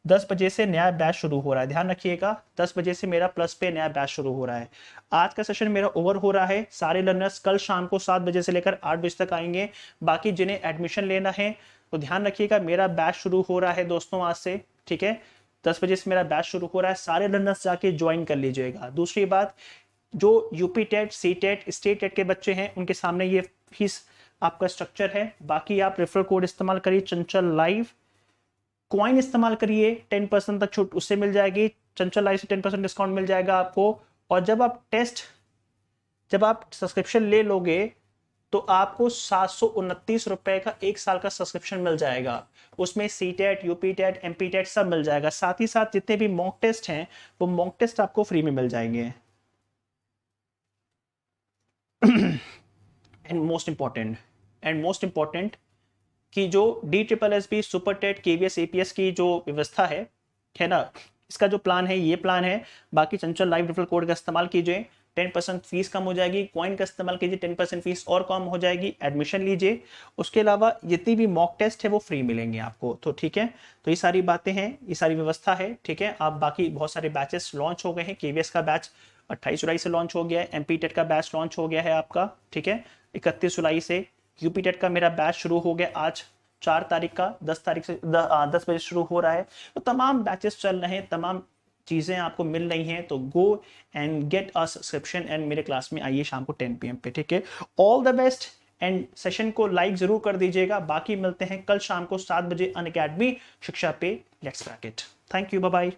Speaker 1: दस बजे से नया बैच शुरू हो रहा है ध्यान रखिएगा दस बजे से मेरा प्लस पे नया बैच शुरू हो रहा है आज का सेशन मेरा ओवर हो रहा है सारे लर्नर्स कल शाम को सात बजे से लेकर आठ बजे तक आएंगे बाकी जिन्हें एडमिशन लेना है तो ध्यान रखिएगा मेरा बैच शुरू हो रहा है दोस्तों आज से ठीक है दस बजे से मेरा बैच शुरू हो रहा है सारे लर्नर्स जाके ज्वाइन कर लीजिएगा दूसरी बात जो UP TET C TET state TET के बच्चे हैं उनके सामने ये फीस आपका स्ट्रक्चर है बाकी आप रेफरल कोड इस्तेमाल करिए चंचल लाइव क्वाइन इस्तेमाल करिए टेन परसेंट तक छूट उससे मिल जाएगी चंचल लाइफ से टेन परसेंट डिस्काउंट मिल जाएगा आपको और जब आप टेस्ट जब आप सब्सक्रिप्शन ले लोगे तो आपको सात रुपए का एक साल का सब्सक्रिप्शन मिल जाएगा उसमें C TET UP TET M P TET सब मिल जाएगा साथ ही साथ जितने भी मॉक टेस्ट हैं वो मॉक टेस्ट आपको फ्री में मिल जाएंगे and most important and most important कि जो D triple S B super TET K V S A P S की जो व्यवस्था है है ना इसका जो प्लान है ये प्लान है बाकी चंचल लाइव रेफरल कोड का इस्तेमाल कीजिए टेन परसेंट फीस कम हो जाएगी कॉइन का इस्तेमाल कीजिए टेन परसेंट फीस और कम हो जाएगी एडमिशन लीजिए उसके अलावा जितनी भी मॉक टेस्ट है वो फ्री मिलेंगे आपको तो ठीक है तो ये सारी बातें हैं ये सारी व्यवस्था है ठीक है आप बाकी बहुत सारे बैचेस लॉन्च हो गए हैं के का बैच अट्ठाईस जुलाई से लॉन्च हो गया है एम का बैच लॉन्च हो गया है आपका ठीक है इकतीस जुलाई से यूपीटेट का मेरा बैच शुरू हो गया आज चार तारीख का दस तारीख से द, आ, दस बजे शुरू हो रहा है तो तमाम बैचेस चल रहे हैं तमाम चीज़ें आपको मिल रही हैं तो go and get a subscription and मेरे क्लास में आइए शाम को टेन पी पे ठीक है all the best and session को लाइक ज़रूर कर दीजिएगा बाकी मिलते हैं कल शाम को सात बजे अन शिक्षा पे let's crack thank you bye